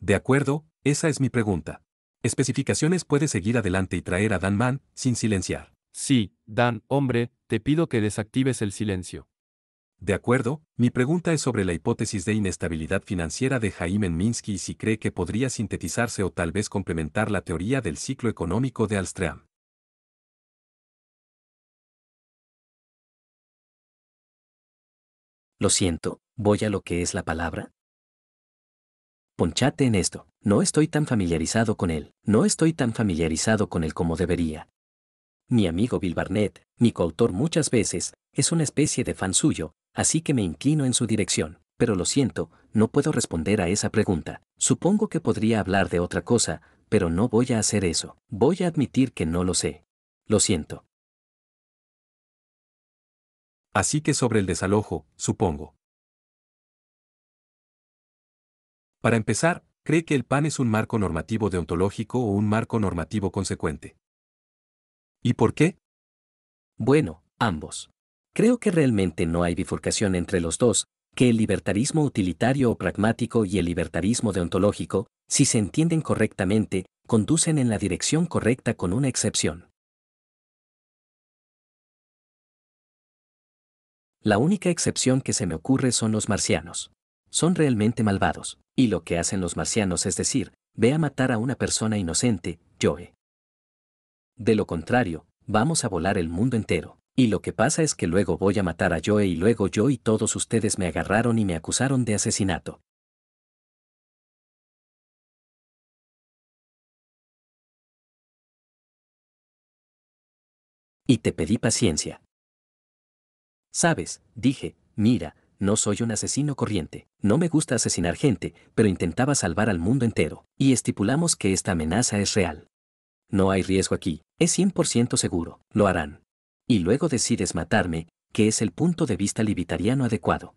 De acuerdo, esa es mi pregunta. Especificaciones puede seguir adelante y traer a Dan Mann, sin silenciar. Sí, Dan, hombre, te pido que desactives el silencio. De acuerdo, mi pregunta es sobre la hipótesis de inestabilidad financiera de Jaime Minsky y si cree que podría sintetizarse o tal vez complementar la teoría del ciclo económico de Alstream. Lo siento, voy a lo que es la palabra, Ponchate en esto. No estoy tan familiarizado con él. No estoy tan familiarizado con él como debería. Mi amigo Bill Barnett, mi coautor muchas veces, es una especie de fan suyo, así que me inclino en su dirección. Pero lo siento, no puedo responder a esa pregunta. Supongo que podría hablar de otra cosa, pero no voy a hacer eso. Voy a admitir que no lo sé. Lo siento. Así que sobre el desalojo, supongo. Para empezar, cree que el PAN es un marco normativo deontológico o un marco normativo consecuente. ¿Y por qué? Bueno, ambos. Creo que realmente no hay bifurcación entre los dos, que el libertarismo utilitario o pragmático y el libertarismo deontológico, si se entienden correctamente, conducen en la dirección correcta con una excepción. La única excepción que se me ocurre son los marcianos. Son realmente malvados. Y lo que hacen los marcianos es decir, ve a matar a una persona inocente, Joe. De lo contrario, vamos a volar el mundo entero. Y lo que pasa es que luego voy a matar a Joe y luego yo y todos ustedes me agarraron y me acusaron de asesinato. Y te pedí paciencia. Sabes, dije, mira, no soy un asesino corriente. No me gusta asesinar gente, pero intentaba salvar al mundo entero, y estipulamos que esta amenaza es real. No hay riesgo aquí, es 100% seguro, lo harán. Y luego decides matarme, que es el punto de vista libertariano adecuado.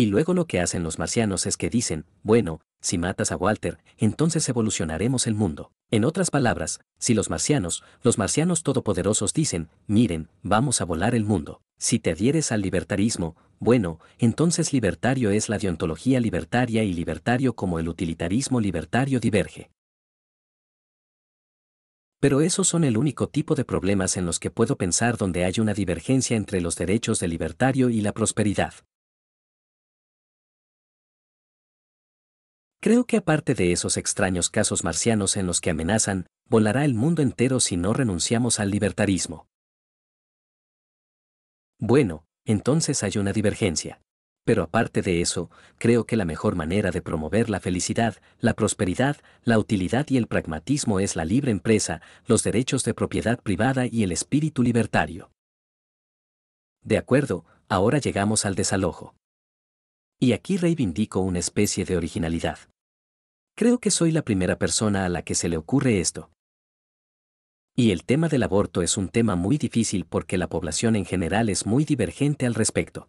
Y luego lo que hacen los marcianos es que dicen, bueno, si matas a Walter, entonces evolucionaremos el mundo. En otras palabras, si los marcianos, los marcianos todopoderosos dicen, miren, vamos a volar el mundo. Si te adhieres al libertarismo, bueno, entonces libertario es la deontología libertaria y libertario como el utilitarismo libertario diverge. Pero esos son el único tipo de problemas en los que puedo pensar donde hay una divergencia entre los derechos de libertario y la prosperidad. Creo que aparte de esos extraños casos marcianos en los que amenazan, volará el mundo entero si no renunciamos al libertarismo. Bueno, entonces hay una divergencia. Pero aparte de eso, creo que la mejor manera de promover la felicidad, la prosperidad, la utilidad y el pragmatismo es la libre empresa, los derechos de propiedad privada y el espíritu libertario. De acuerdo, ahora llegamos al desalojo. Y aquí reivindico una especie de originalidad. Creo que soy la primera persona a la que se le ocurre esto. Y el tema del aborto es un tema muy difícil porque la población en general es muy divergente al respecto.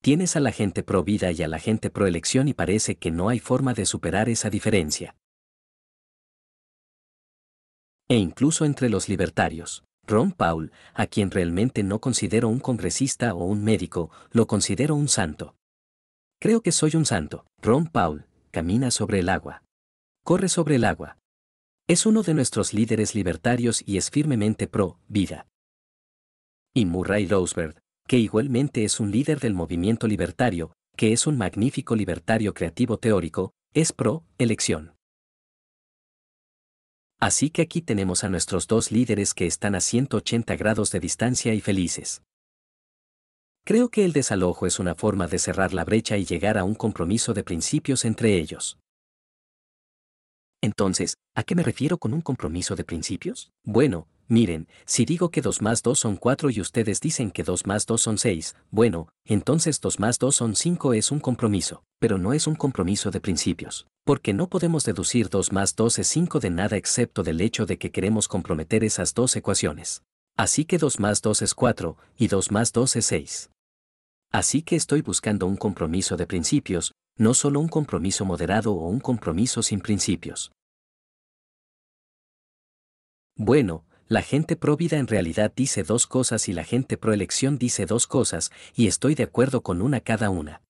Tienes a la gente pro vida y a la gente pro elección y parece que no hay forma de superar esa diferencia. E incluso entre los libertarios. Ron Paul, a quien realmente no considero un congresista o un médico, lo considero un santo. Creo que soy un santo. Ron Paul, camina sobre el agua. Corre sobre el agua. Es uno de nuestros líderes libertarios y es firmemente pro vida. Y Murray Roseberg, que igualmente es un líder del movimiento libertario, que es un magnífico libertario creativo teórico, es pro elección. Así que aquí tenemos a nuestros dos líderes que están a 180 grados de distancia y felices. Creo que el desalojo es una forma de cerrar la brecha y llegar a un compromiso de principios entre ellos. Entonces, ¿a qué me refiero con un compromiso de principios? Bueno, Miren, si digo que 2 más 2 son 4 y ustedes dicen que 2 más 2 son 6, bueno, entonces 2 más 2 son 5 es un compromiso, pero no es un compromiso de principios, porque no podemos deducir 2 más 2 es 5 de nada excepto del hecho de que queremos comprometer esas dos ecuaciones. Así que 2 más 2 es 4 y 2 más 2 es 6. Así que estoy buscando un compromiso de principios, no solo un compromiso moderado o un compromiso sin principios. Bueno, la gente próvida en realidad dice dos cosas y la gente proelección dice dos cosas, y estoy de acuerdo con una cada una.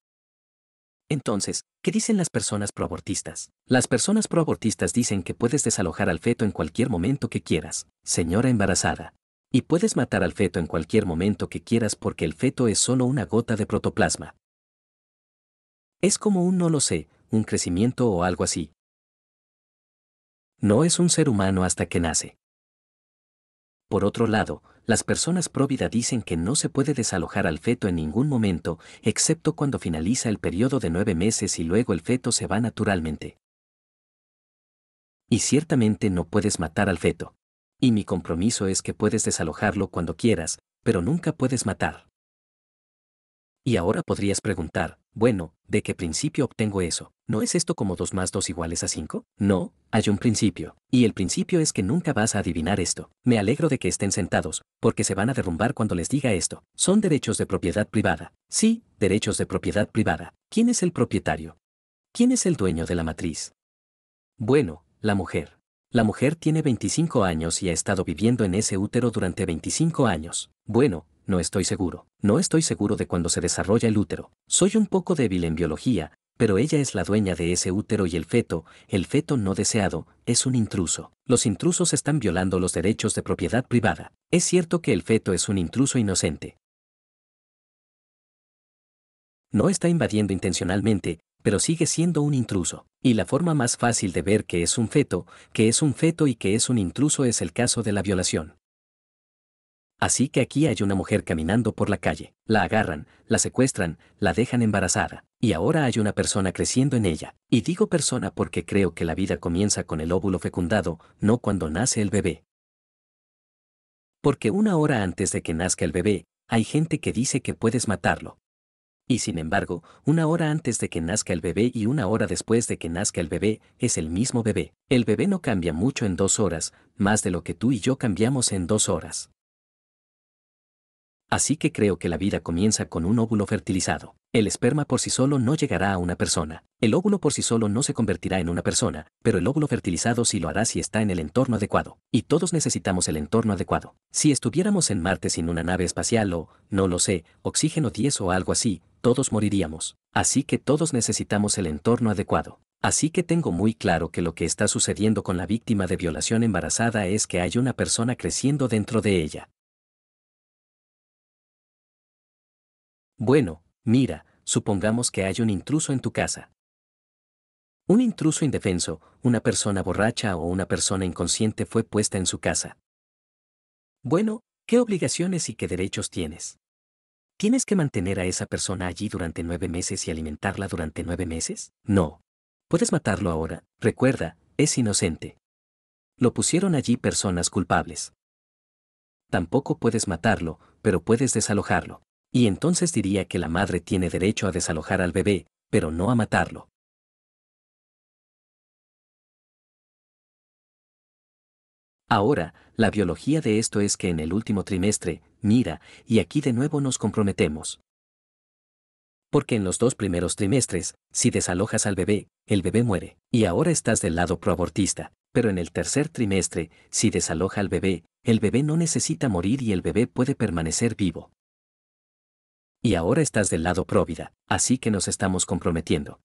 Entonces, ¿qué dicen las personas proabortistas? Las personas proabortistas dicen que puedes desalojar al feto en cualquier momento que quieras, señora embarazada. Y puedes matar al feto en cualquier momento que quieras porque el feto es solo una gota de protoplasma. Es como un no lo sé, un crecimiento o algo así. No es un ser humano hasta que nace. Por otro lado, las personas próvida dicen que no se puede desalojar al feto en ningún momento, excepto cuando finaliza el periodo de nueve meses y luego el feto se va naturalmente. Y ciertamente no puedes matar al feto. Y mi compromiso es que puedes desalojarlo cuando quieras, pero nunca puedes matar. Y ahora podrías preguntar, bueno, ¿de qué principio obtengo eso? ¿No es esto como 2 más 2 iguales a 5? No, hay un principio. Y el principio es que nunca vas a adivinar esto. Me alegro de que estén sentados, porque se van a derrumbar cuando les diga esto. Son derechos de propiedad privada. Sí, derechos de propiedad privada. ¿Quién es el propietario? ¿Quién es el dueño de la matriz? Bueno, la mujer. La mujer tiene 25 años y ha estado viviendo en ese útero durante 25 años. Bueno, no estoy seguro. No estoy seguro de cuándo se desarrolla el útero. Soy un poco débil en biología, pero ella es la dueña de ese útero y el feto, el feto no deseado, es un intruso. Los intrusos están violando los derechos de propiedad privada. Es cierto que el feto es un intruso inocente. No está invadiendo intencionalmente, pero sigue siendo un intruso. Y la forma más fácil de ver que es un feto, que es un feto y que es un intruso es el caso de la violación. Así que aquí hay una mujer caminando por la calle, la agarran, la secuestran, la dejan embarazada, y ahora hay una persona creciendo en ella. Y digo persona porque creo que la vida comienza con el óvulo fecundado, no cuando nace el bebé. Porque una hora antes de que nazca el bebé, hay gente que dice que puedes matarlo, y sin embargo, una hora antes de que nazca el bebé y una hora después de que nazca el bebé, es el mismo bebé. El bebé no cambia mucho en dos horas, más de lo que tú y yo cambiamos en dos horas. Así que creo que la vida comienza con un óvulo fertilizado. El esperma por sí solo no llegará a una persona. El óvulo por sí solo no se convertirá en una persona, pero el óvulo fertilizado sí lo hará si está en el entorno adecuado. Y todos necesitamos el entorno adecuado. Si estuviéramos en Marte sin una nave espacial o, no lo sé, oxígeno 10 o algo así, todos moriríamos. Así que todos necesitamos el entorno adecuado. Así que tengo muy claro que lo que está sucediendo con la víctima de violación embarazada es que hay una persona creciendo dentro de ella. Bueno, mira, supongamos que hay un intruso en tu casa. Un intruso indefenso, una persona borracha o una persona inconsciente fue puesta en su casa. Bueno, ¿qué obligaciones y qué derechos tienes? ¿Tienes que mantener a esa persona allí durante nueve meses y alimentarla durante nueve meses? No. Puedes matarlo ahora, recuerda, es inocente. Lo pusieron allí personas culpables. Tampoco puedes matarlo, pero puedes desalojarlo y entonces diría que la madre tiene derecho a desalojar al bebé, pero no a matarlo. Ahora, la biología de esto es que en el último trimestre, mira, y aquí de nuevo nos comprometemos. Porque en los dos primeros trimestres, si desalojas al bebé, el bebé muere, y ahora estás del lado proabortista, pero en el tercer trimestre, si desaloja al bebé, el bebé no necesita morir y el bebé puede permanecer vivo. Y ahora estás del lado próvida, así que nos estamos comprometiendo.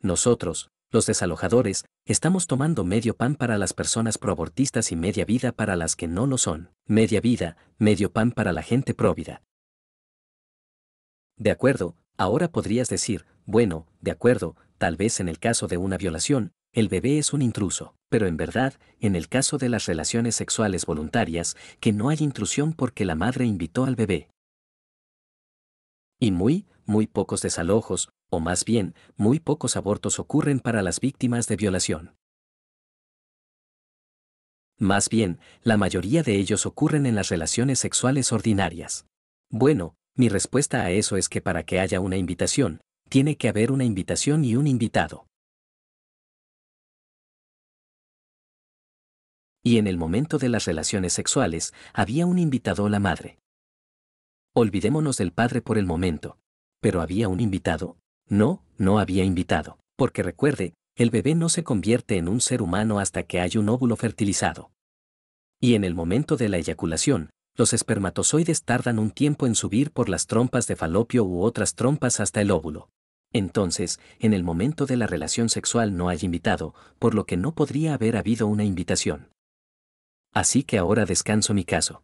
Nosotros, los desalojadores, estamos tomando medio pan para las personas proabortistas y media vida para las que no lo son. Media vida, medio pan para la gente próvida. De acuerdo, ahora podrías decir, bueno, de acuerdo, tal vez en el caso de una violación, el bebé es un intruso, pero en verdad, en el caso de las relaciones sexuales voluntarias, que no hay intrusión porque la madre invitó al bebé. Y muy, muy pocos desalojos, o más bien, muy pocos abortos ocurren para las víctimas de violación. Más bien, la mayoría de ellos ocurren en las relaciones sexuales ordinarias. Bueno, mi respuesta a eso es que para que haya una invitación, tiene que haber una invitación y un invitado. Y en el momento de las relaciones sexuales, había un invitado la madre. Olvidémonos del padre por el momento. Pero había un invitado. No, no había invitado. Porque recuerde, el bebé no se convierte en un ser humano hasta que hay un óvulo fertilizado. Y en el momento de la eyaculación, los espermatozoides tardan un tiempo en subir por las trompas de falopio u otras trompas hasta el óvulo. Entonces, en el momento de la relación sexual no hay invitado, por lo que no podría haber habido una invitación. Así que ahora descanso mi caso.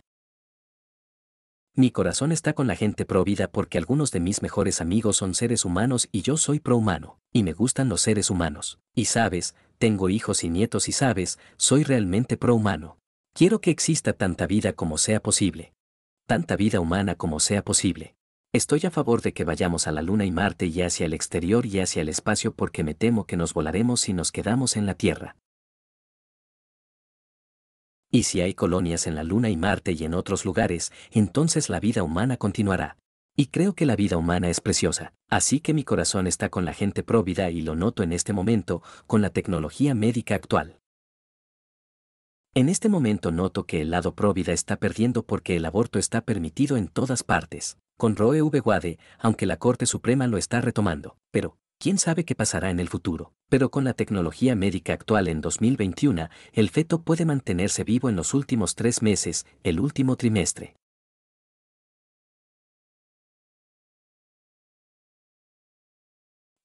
Mi corazón está con la gente pro vida porque algunos de mis mejores amigos son seres humanos y yo soy pro humano, y me gustan los seres humanos. Y sabes, tengo hijos y nietos y sabes, soy realmente pro humano. Quiero que exista tanta vida como sea posible. Tanta vida humana como sea posible. Estoy a favor de que vayamos a la Luna y Marte y hacia el exterior y hacia el espacio porque me temo que nos volaremos si nos quedamos en la Tierra. Y si hay colonias en la Luna y Marte y en otros lugares, entonces la vida humana continuará. Y creo que la vida humana es preciosa, así que mi corazón está con la gente próvida y lo noto en este momento con la tecnología médica actual. En este momento noto que el lado próvida está perdiendo porque el aborto está permitido en todas partes, con Roe v. Wade, aunque la Corte Suprema lo está retomando, pero quién sabe qué pasará en el futuro, pero con la tecnología médica actual en 2021, el feto puede mantenerse vivo en los últimos tres meses, el último trimestre.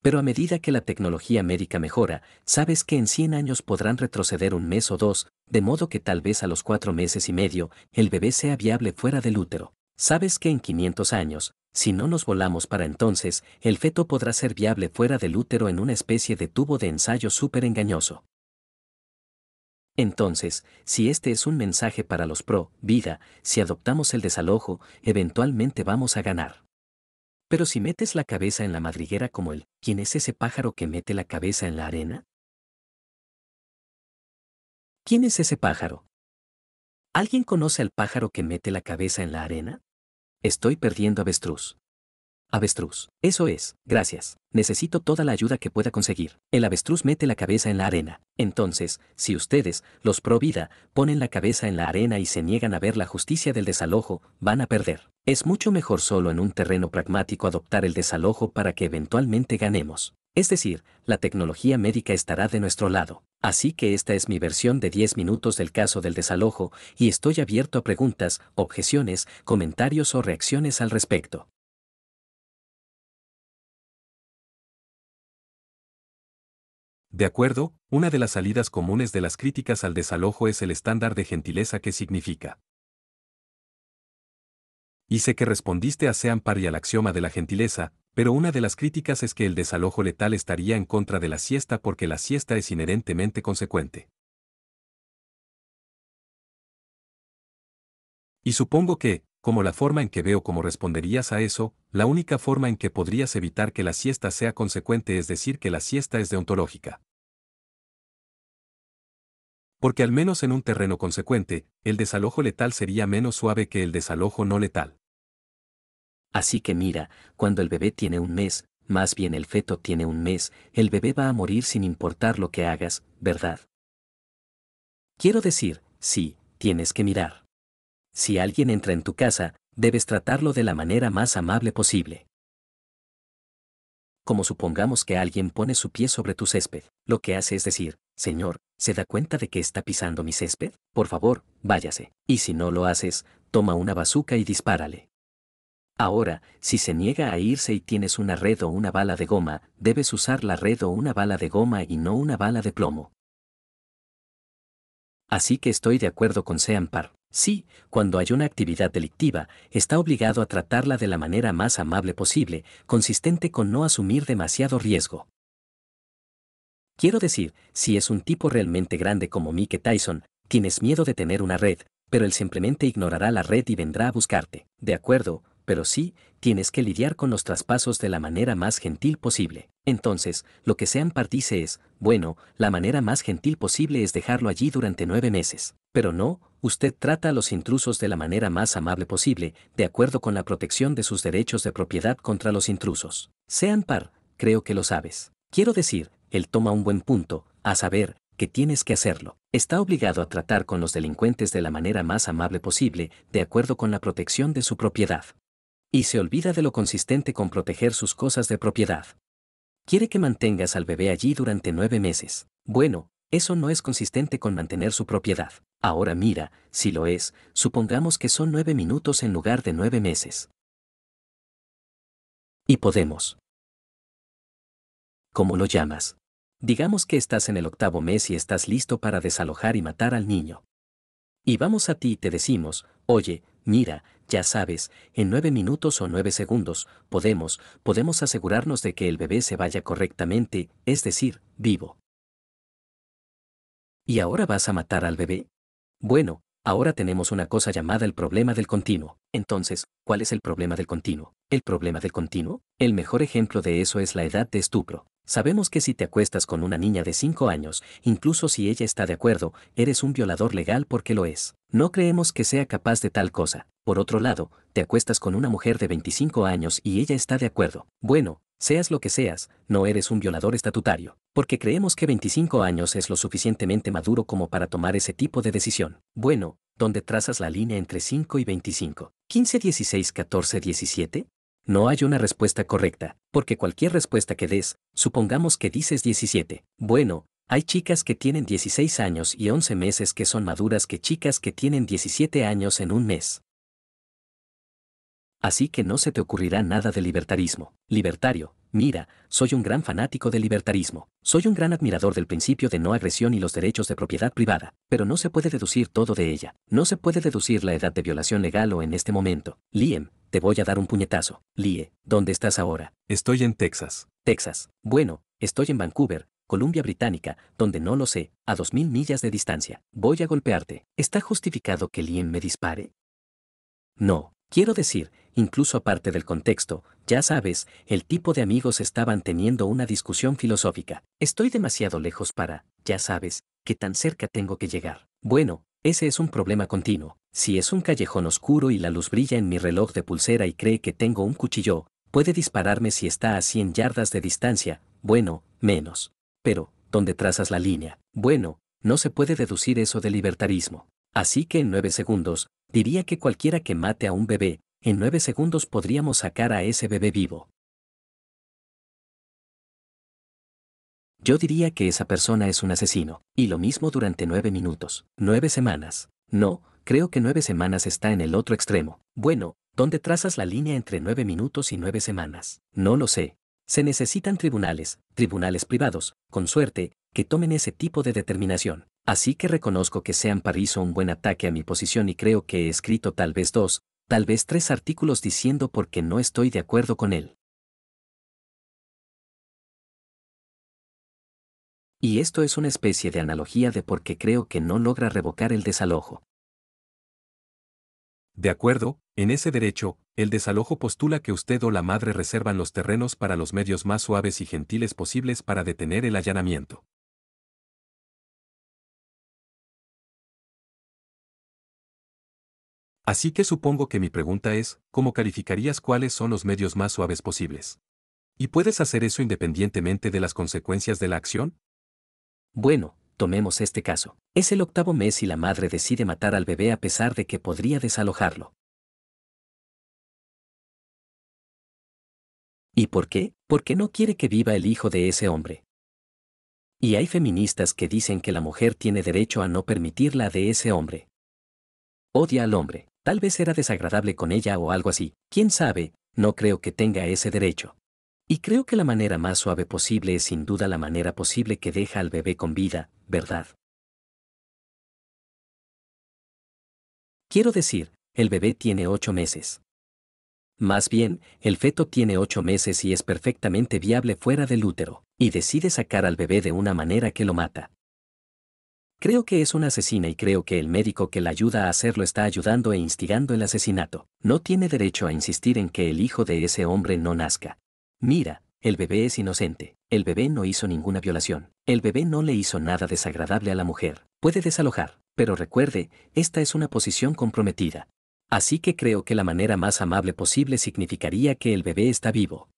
Pero a medida que la tecnología médica mejora, sabes que en 100 años podrán retroceder un mes o dos, de modo que tal vez a los cuatro meses y medio, el bebé sea viable fuera del útero. Sabes que en 500 años, si no nos volamos para entonces, el feto podrá ser viable fuera del útero en una especie de tubo de ensayo súper engañoso. Entonces, si este es un mensaje para los pro, vida, si adoptamos el desalojo, eventualmente vamos a ganar. Pero si metes la cabeza en la madriguera como el, ¿quién es ese pájaro que mete la cabeza en la arena? ¿Quién es ese pájaro? ¿Alguien conoce al pájaro que mete la cabeza en la arena? Estoy perdiendo avestruz. Avestruz. Eso es, gracias. Necesito toda la ayuda que pueda conseguir. El avestruz mete la cabeza en la arena. Entonces, si ustedes, los pro vida, ponen la cabeza en la arena y se niegan a ver la justicia del desalojo, van a perder. Es mucho mejor solo en un terreno pragmático adoptar el desalojo para que eventualmente ganemos. Es decir, la tecnología médica estará de nuestro lado. Así que esta es mi versión de 10 minutos del caso del desalojo y estoy abierto a preguntas, objeciones, comentarios o reacciones al respecto. De acuerdo, una de las salidas comunes de las críticas al desalojo es el estándar de gentileza que significa. Y sé que respondiste a Par y al axioma de la gentileza, pero una de las críticas es que el desalojo letal estaría en contra de la siesta porque la siesta es inherentemente consecuente. Y supongo que, como la forma en que veo cómo responderías a eso, la única forma en que podrías evitar que la siesta sea consecuente es decir que la siesta es deontológica. Porque al menos en un terreno consecuente, el desalojo letal sería menos suave que el desalojo no letal. Así que mira, cuando el bebé tiene un mes, más bien el feto tiene un mes, el bebé va a morir sin importar lo que hagas, ¿verdad? Quiero decir, sí, tienes que mirar. Si alguien entra en tu casa, debes tratarlo de la manera más amable posible. Como supongamos que alguien pone su pie sobre tu césped, lo que hace es decir, Señor, ¿se da cuenta de que está pisando mi césped? Por favor, váyase. Y si no lo haces, toma una bazuca y dispárale. Ahora, si se niega a irse y tienes una red o una bala de goma, debes usar la red o una bala de goma y no una bala de plomo. Así que estoy de acuerdo con Parr. Sí, cuando hay una actividad delictiva, está obligado a tratarla de la manera más amable posible, consistente con no asumir demasiado riesgo. Quiero decir, si es un tipo realmente grande como Mike Tyson, tienes miedo de tener una red, pero él simplemente ignorará la red y vendrá a buscarte. De acuerdo, pero sí, tienes que lidiar con los traspasos de la manera más gentil posible. Entonces, lo que Sean dice es, bueno, la manera más gentil posible es dejarlo allí durante nueve meses. Pero no, usted trata a los intrusos de la manera más amable posible, de acuerdo con la protección de sus derechos de propiedad contra los intrusos. Sean par, creo que lo sabes. Quiero decir, él toma un buen punto, a saber, que tienes que hacerlo. Está obligado a tratar con los delincuentes de la manera más amable posible, de acuerdo con la protección de su propiedad. Y se olvida de lo consistente con proteger sus cosas de propiedad. Quiere que mantengas al bebé allí durante nueve meses. Bueno, eso no es consistente con mantener su propiedad. Ahora mira, si lo es, supongamos que son nueve minutos en lugar de nueve meses. Y podemos. ¿Cómo lo llamas? Digamos que estás en el octavo mes y estás listo para desalojar y matar al niño. Y vamos a ti y te decimos, oye, mira, ya sabes, en nueve minutos o nueve segundos, podemos, podemos asegurarnos de que el bebé se vaya correctamente, es decir, vivo. ¿Y ahora vas a matar al bebé? Bueno, ahora tenemos una cosa llamada el problema del continuo. Entonces, ¿cuál es el problema del continuo? El problema del continuo, el mejor ejemplo de eso es la edad de estupro. Sabemos que si te acuestas con una niña de 5 años, incluso si ella está de acuerdo, eres un violador legal porque lo es. No creemos que sea capaz de tal cosa. Por otro lado, te acuestas con una mujer de 25 años y ella está de acuerdo. Bueno, seas lo que seas, no eres un violador estatutario, porque creemos que 25 años es lo suficientemente maduro como para tomar ese tipo de decisión. Bueno, ¿dónde trazas la línea entre 5 y 25. 15, 16, 14, 17? no hay una respuesta correcta, porque cualquier respuesta que des, supongamos que dices 17, bueno, hay chicas que tienen 16 años y 11 meses que son maduras que chicas que tienen 17 años en un mes. Así que no se te ocurrirá nada de libertarismo, libertario, mira, soy un gran fanático del libertarismo, soy un gran admirador del principio de no agresión y los derechos de propiedad privada, pero no se puede deducir todo de ella, no se puede deducir la edad de violación legal o en este momento. Liam, te voy a dar un puñetazo. Lie, ¿dónde estás ahora? Estoy en Texas. Texas. Bueno, estoy en Vancouver, Columbia Británica, donde no lo sé, a 2.000 millas de distancia. Voy a golpearte. ¿Está justificado que Liam me dispare? No, quiero decir, incluso aparte del contexto, ya sabes, el tipo de amigos estaban teniendo una discusión filosófica. Estoy demasiado lejos para, ya sabes, que tan cerca tengo que llegar. Bueno, ese es un problema continuo. Si es un callejón oscuro y la luz brilla en mi reloj de pulsera y cree que tengo un cuchillo, puede dispararme si está a 100 yardas de distancia, bueno, menos. Pero, ¿dónde trazas la línea? Bueno, no se puede deducir eso de libertarismo. Así que en nueve segundos, diría que cualquiera que mate a un bebé, en nueve segundos podríamos sacar a ese bebé vivo. Yo diría que esa persona es un asesino, y lo mismo durante nueve minutos, Nueve semanas. No, creo que nueve semanas está en el otro extremo. Bueno, ¿dónde trazas la línea entre nueve minutos y nueve semanas? No lo sé. Se necesitan tribunales, tribunales privados, con suerte, que tomen ese tipo de determinación. Así que reconozco que Sean París un buen ataque a mi posición y creo que he escrito tal vez dos, tal vez tres artículos diciendo por qué no estoy de acuerdo con él. Y esto es una especie de analogía de por qué creo que no logra revocar el desalojo. De acuerdo, en ese derecho, el desalojo postula que usted o la madre reservan los terrenos para los medios más suaves y gentiles posibles para detener el allanamiento. Así que supongo que mi pregunta es, ¿cómo calificarías cuáles son los medios más suaves posibles? ¿Y puedes hacer eso independientemente de las consecuencias de la acción? Bueno, tomemos este caso. Es el octavo mes y la madre decide matar al bebé a pesar de que podría desalojarlo. ¿Y por qué? Porque no quiere que viva el hijo de ese hombre. Y hay feministas que dicen que la mujer tiene derecho a no permitir la de ese hombre. Odia al hombre. Tal vez era desagradable con ella o algo así, quién sabe, no creo que tenga ese derecho. Y creo que la manera más suave posible es sin duda la manera posible que deja al bebé con vida, ¿verdad? Quiero decir, el bebé tiene ocho meses. Más bien, el feto tiene ocho meses y es perfectamente viable fuera del útero, y decide sacar al bebé de una manera que lo mata. Creo que es una asesina y creo que el médico que la ayuda a hacerlo está ayudando e instigando el asesinato. No tiene derecho a insistir en que el hijo de ese hombre no nazca. Mira, el bebé es inocente. El bebé no hizo ninguna violación. El bebé no le hizo nada desagradable a la mujer. Puede desalojar, pero recuerde, esta es una posición comprometida. Así que creo que la manera más amable posible significaría que el bebé está vivo.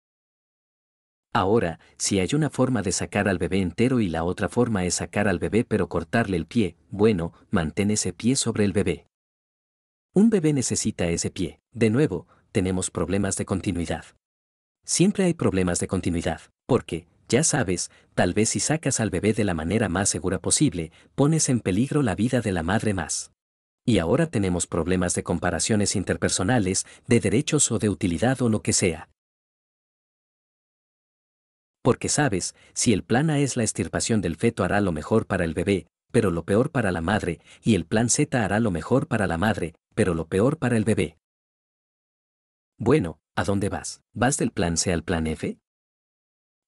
Ahora, si hay una forma de sacar al bebé entero y la otra forma es sacar al bebé pero cortarle el pie, bueno, mantén ese pie sobre el bebé. Un bebé necesita ese pie. De nuevo, tenemos problemas de continuidad. Siempre hay problemas de continuidad, porque, ya sabes, tal vez si sacas al bebé de la manera más segura posible, pones en peligro la vida de la madre más. Y ahora tenemos problemas de comparaciones interpersonales, de derechos o de utilidad o lo que sea porque sabes, si el plan A es la extirpación del feto hará lo mejor para el bebé, pero lo peor para la madre, y el plan Z hará lo mejor para la madre, pero lo peor para el bebé. Bueno, ¿a dónde vas? ¿Vas del plan C al plan F?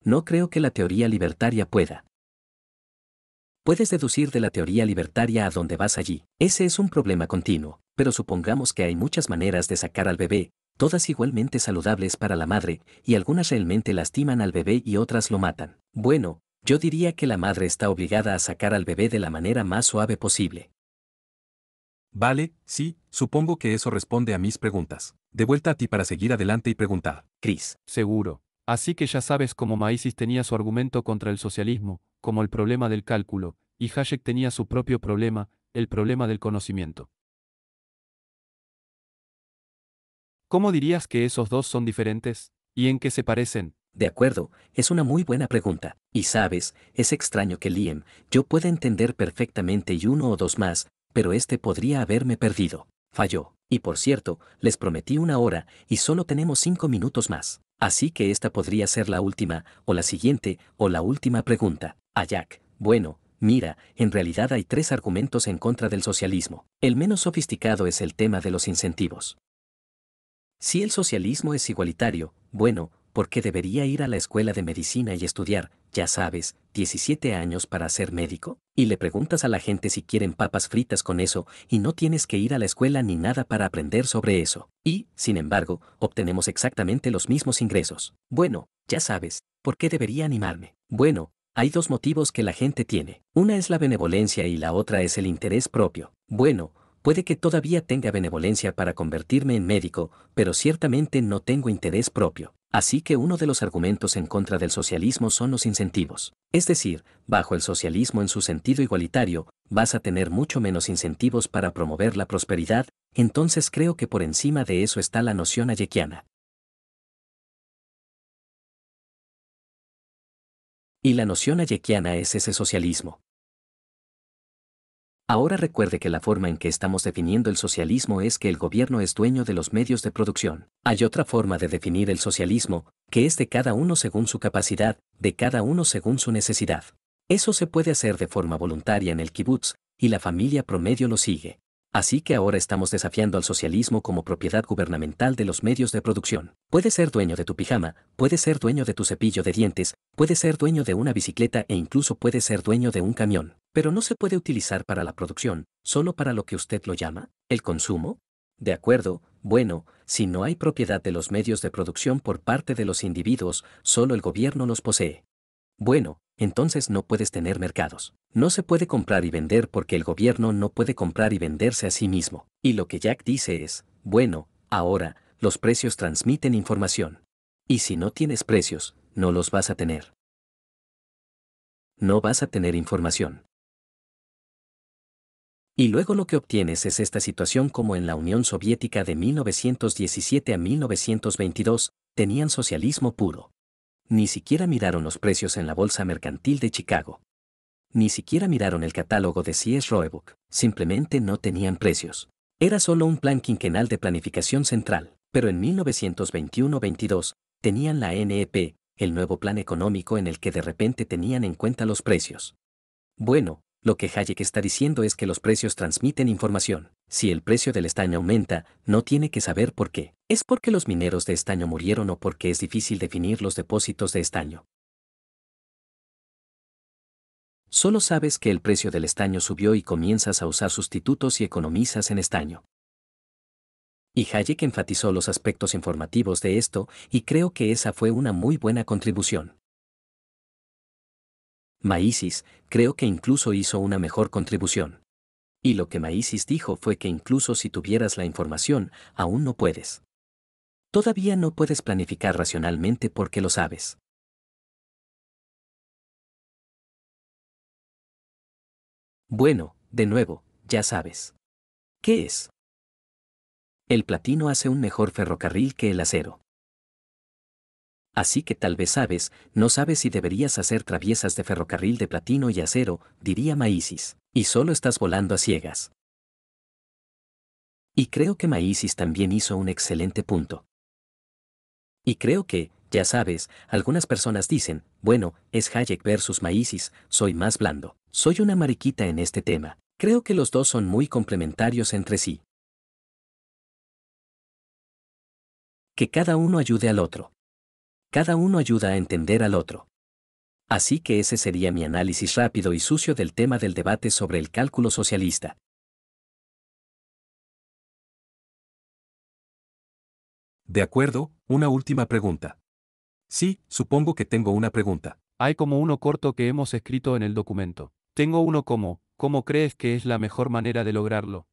No creo que la teoría libertaria pueda. Puedes deducir de la teoría libertaria a dónde vas allí. Ese es un problema continuo, pero supongamos que hay muchas maneras de sacar al bebé, todas igualmente saludables para la madre, y algunas realmente lastiman al bebé y otras lo matan. Bueno, yo diría que la madre está obligada a sacar al bebé de la manera más suave posible. Vale, sí, supongo que eso responde a mis preguntas. De vuelta a ti para seguir adelante y preguntar. Chris. Seguro. Así que ya sabes cómo Maísis tenía su argumento contra el socialismo, como el problema del cálculo, y Hayek tenía su propio problema, el problema del conocimiento. ¿Cómo dirías que esos dos son diferentes? ¿Y en qué se parecen? De acuerdo, es una muy buena pregunta. Y sabes, es extraño que Liam, yo pueda entender perfectamente y uno o dos más, pero este podría haberme perdido. Falló. Y por cierto, les prometí una hora y solo tenemos cinco minutos más. Así que esta podría ser la última, o la siguiente, o la última pregunta. A ah, Jack. Bueno, mira, en realidad hay tres argumentos en contra del socialismo. El menos sofisticado es el tema de los incentivos. Si el socialismo es igualitario, bueno, ¿por qué debería ir a la escuela de medicina y estudiar, ya sabes, 17 años para ser médico? Y le preguntas a la gente si quieren papas fritas con eso, y no tienes que ir a la escuela ni nada para aprender sobre eso. Y, sin embargo, obtenemos exactamente los mismos ingresos. Bueno, ya sabes, ¿por qué debería animarme? Bueno, hay dos motivos que la gente tiene. Una es la benevolencia y la otra es el interés propio. Bueno, Puede que todavía tenga benevolencia para convertirme en médico, pero ciertamente no tengo interés propio. Así que uno de los argumentos en contra del socialismo son los incentivos. Es decir, bajo el socialismo en su sentido igualitario, vas a tener mucho menos incentivos para promover la prosperidad, entonces creo que por encima de eso está la noción ayequiana. Y la noción ayequiana es ese socialismo. Ahora recuerde que la forma en que estamos definiendo el socialismo es que el gobierno es dueño de los medios de producción. Hay otra forma de definir el socialismo, que es de cada uno según su capacidad, de cada uno según su necesidad. Eso se puede hacer de forma voluntaria en el kibutz, y la familia promedio lo sigue. Así que ahora estamos desafiando al socialismo como propiedad gubernamental de los medios de producción. Puede ser dueño de tu pijama, puede ser dueño de tu cepillo de dientes, puede ser dueño de una bicicleta e incluso puede ser dueño de un camión. Pero no se puede utilizar para la producción, solo para lo que usted lo llama, el consumo. De acuerdo, bueno, si no hay propiedad de los medios de producción por parte de los individuos, solo el gobierno los posee. Bueno, entonces no puedes tener mercados. No se puede comprar y vender porque el gobierno no puede comprar y venderse a sí mismo. Y lo que Jack dice es, bueno, ahora, los precios transmiten información. Y si no tienes precios, no los vas a tener. No vas a tener información. Y luego lo que obtienes es esta situación como en la Unión Soviética de 1917 a 1922, tenían socialismo puro. Ni siquiera miraron los precios en la Bolsa Mercantil de Chicago. Ni siquiera miraron el catálogo de C.S. Roebuck, simplemente no tenían precios. Era solo un plan quinquenal de planificación central, pero en 1921-22 tenían la NEP, el nuevo plan económico en el que de repente tenían en cuenta los precios. Bueno, lo que Hayek está diciendo es que los precios transmiten información. Si el precio del estaño aumenta, no tiene que saber por qué. ¿Es porque los mineros de estaño murieron o porque es difícil definir los depósitos de estaño? Solo sabes que el precio del estaño subió y comienzas a usar sustitutos y economizas en estaño. Y Hayek enfatizó los aspectos informativos de esto y creo que esa fue una muy buena contribución. Maísis, creo que incluso hizo una mejor contribución. Y lo que Maísis dijo fue que incluso si tuvieras la información, aún no puedes. Todavía no puedes planificar racionalmente porque lo sabes. Bueno, de nuevo, ya sabes. ¿Qué es? El platino hace un mejor ferrocarril que el acero. Así que tal vez sabes, no sabes si deberías hacer traviesas de ferrocarril de platino y acero, diría Maísis, y solo estás volando a ciegas. Y creo que Maísis también hizo un excelente punto. Y creo que, ya sabes, algunas personas dicen, bueno, es Hayek versus Maísis, soy más blando, soy una mariquita en este tema. Creo que los dos son muy complementarios entre sí. Que cada uno ayude al otro. Cada uno ayuda a entender al otro. Así que ese sería mi análisis rápido y sucio del tema del debate sobre el cálculo socialista. De acuerdo, una última pregunta. Sí, supongo que tengo una pregunta. Hay como uno corto que hemos escrito en el documento. Tengo uno como, ¿cómo crees que es la mejor manera de lograrlo?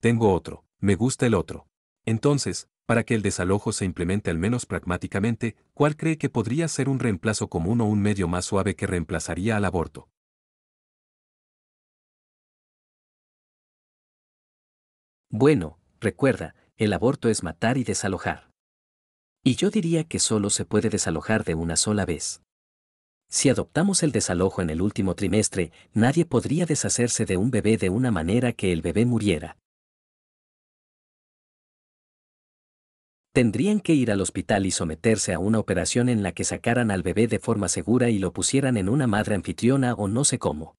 Tengo otro, me gusta el otro. Entonces, para que el desalojo se implemente al menos pragmáticamente, ¿cuál cree que podría ser un reemplazo común o un medio más suave que reemplazaría al aborto? Bueno, recuerda, el aborto es matar y desalojar. Y yo diría que solo se puede desalojar de una sola vez. Si adoptamos el desalojo en el último trimestre, nadie podría deshacerse de un bebé de una manera que el bebé muriera. Tendrían que ir al hospital y someterse a una operación en la que sacaran al bebé de forma segura y lo pusieran en una madre anfitriona o no sé cómo.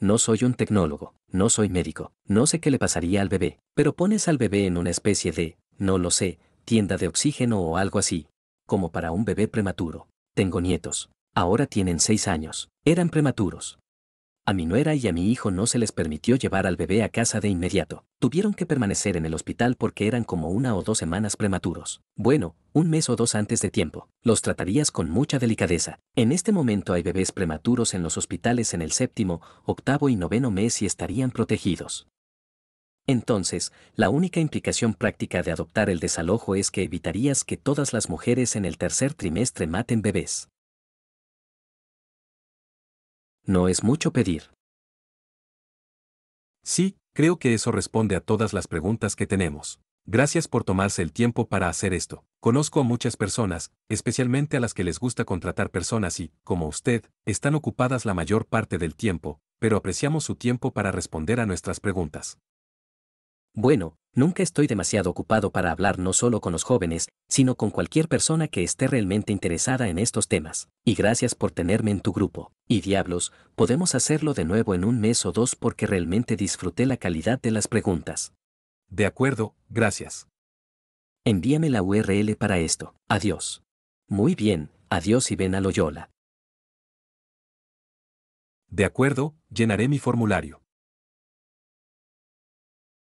No soy un tecnólogo, no soy médico, no sé qué le pasaría al bebé, pero pones al bebé en una especie de, no lo sé, tienda de oxígeno o algo así, como para un bebé prematuro. Tengo nietos. Ahora tienen seis años. Eran prematuros. A mi nuera y a mi hijo no se les permitió llevar al bebé a casa de inmediato. Tuvieron que permanecer en el hospital porque eran como una o dos semanas prematuros. Bueno, un mes o dos antes de tiempo. Los tratarías con mucha delicadeza. En este momento hay bebés prematuros en los hospitales en el séptimo, octavo y noveno mes y estarían protegidos. Entonces, la única implicación práctica de adoptar el desalojo es que evitarías que todas las mujeres en el tercer trimestre maten bebés. No es mucho pedir. Sí, creo que eso responde a todas las preguntas que tenemos. Gracias por tomarse el tiempo para hacer esto. Conozco a muchas personas, especialmente a las que les gusta contratar personas y, como usted, están ocupadas la mayor parte del tiempo, pero apreciamos su tiempo para responder a nuestras preguntas. Bueno, nunca estoy demasiado ocupado para hablar no solo con los jóvenes, sino con cualquier persona que esté realmente interesada en estos temas. Y gracias por tenerme en tu grupo. Y diablos, podemos hacerlo de nuevo en un mes o dos porque realmente disfruté la calidad de las preguntas. De acuerdo, gracias. Envíame la URL para esto. Adiós. Muy bien, adiós y ven a Loyola. De acuerdo, llenaré mi formulario.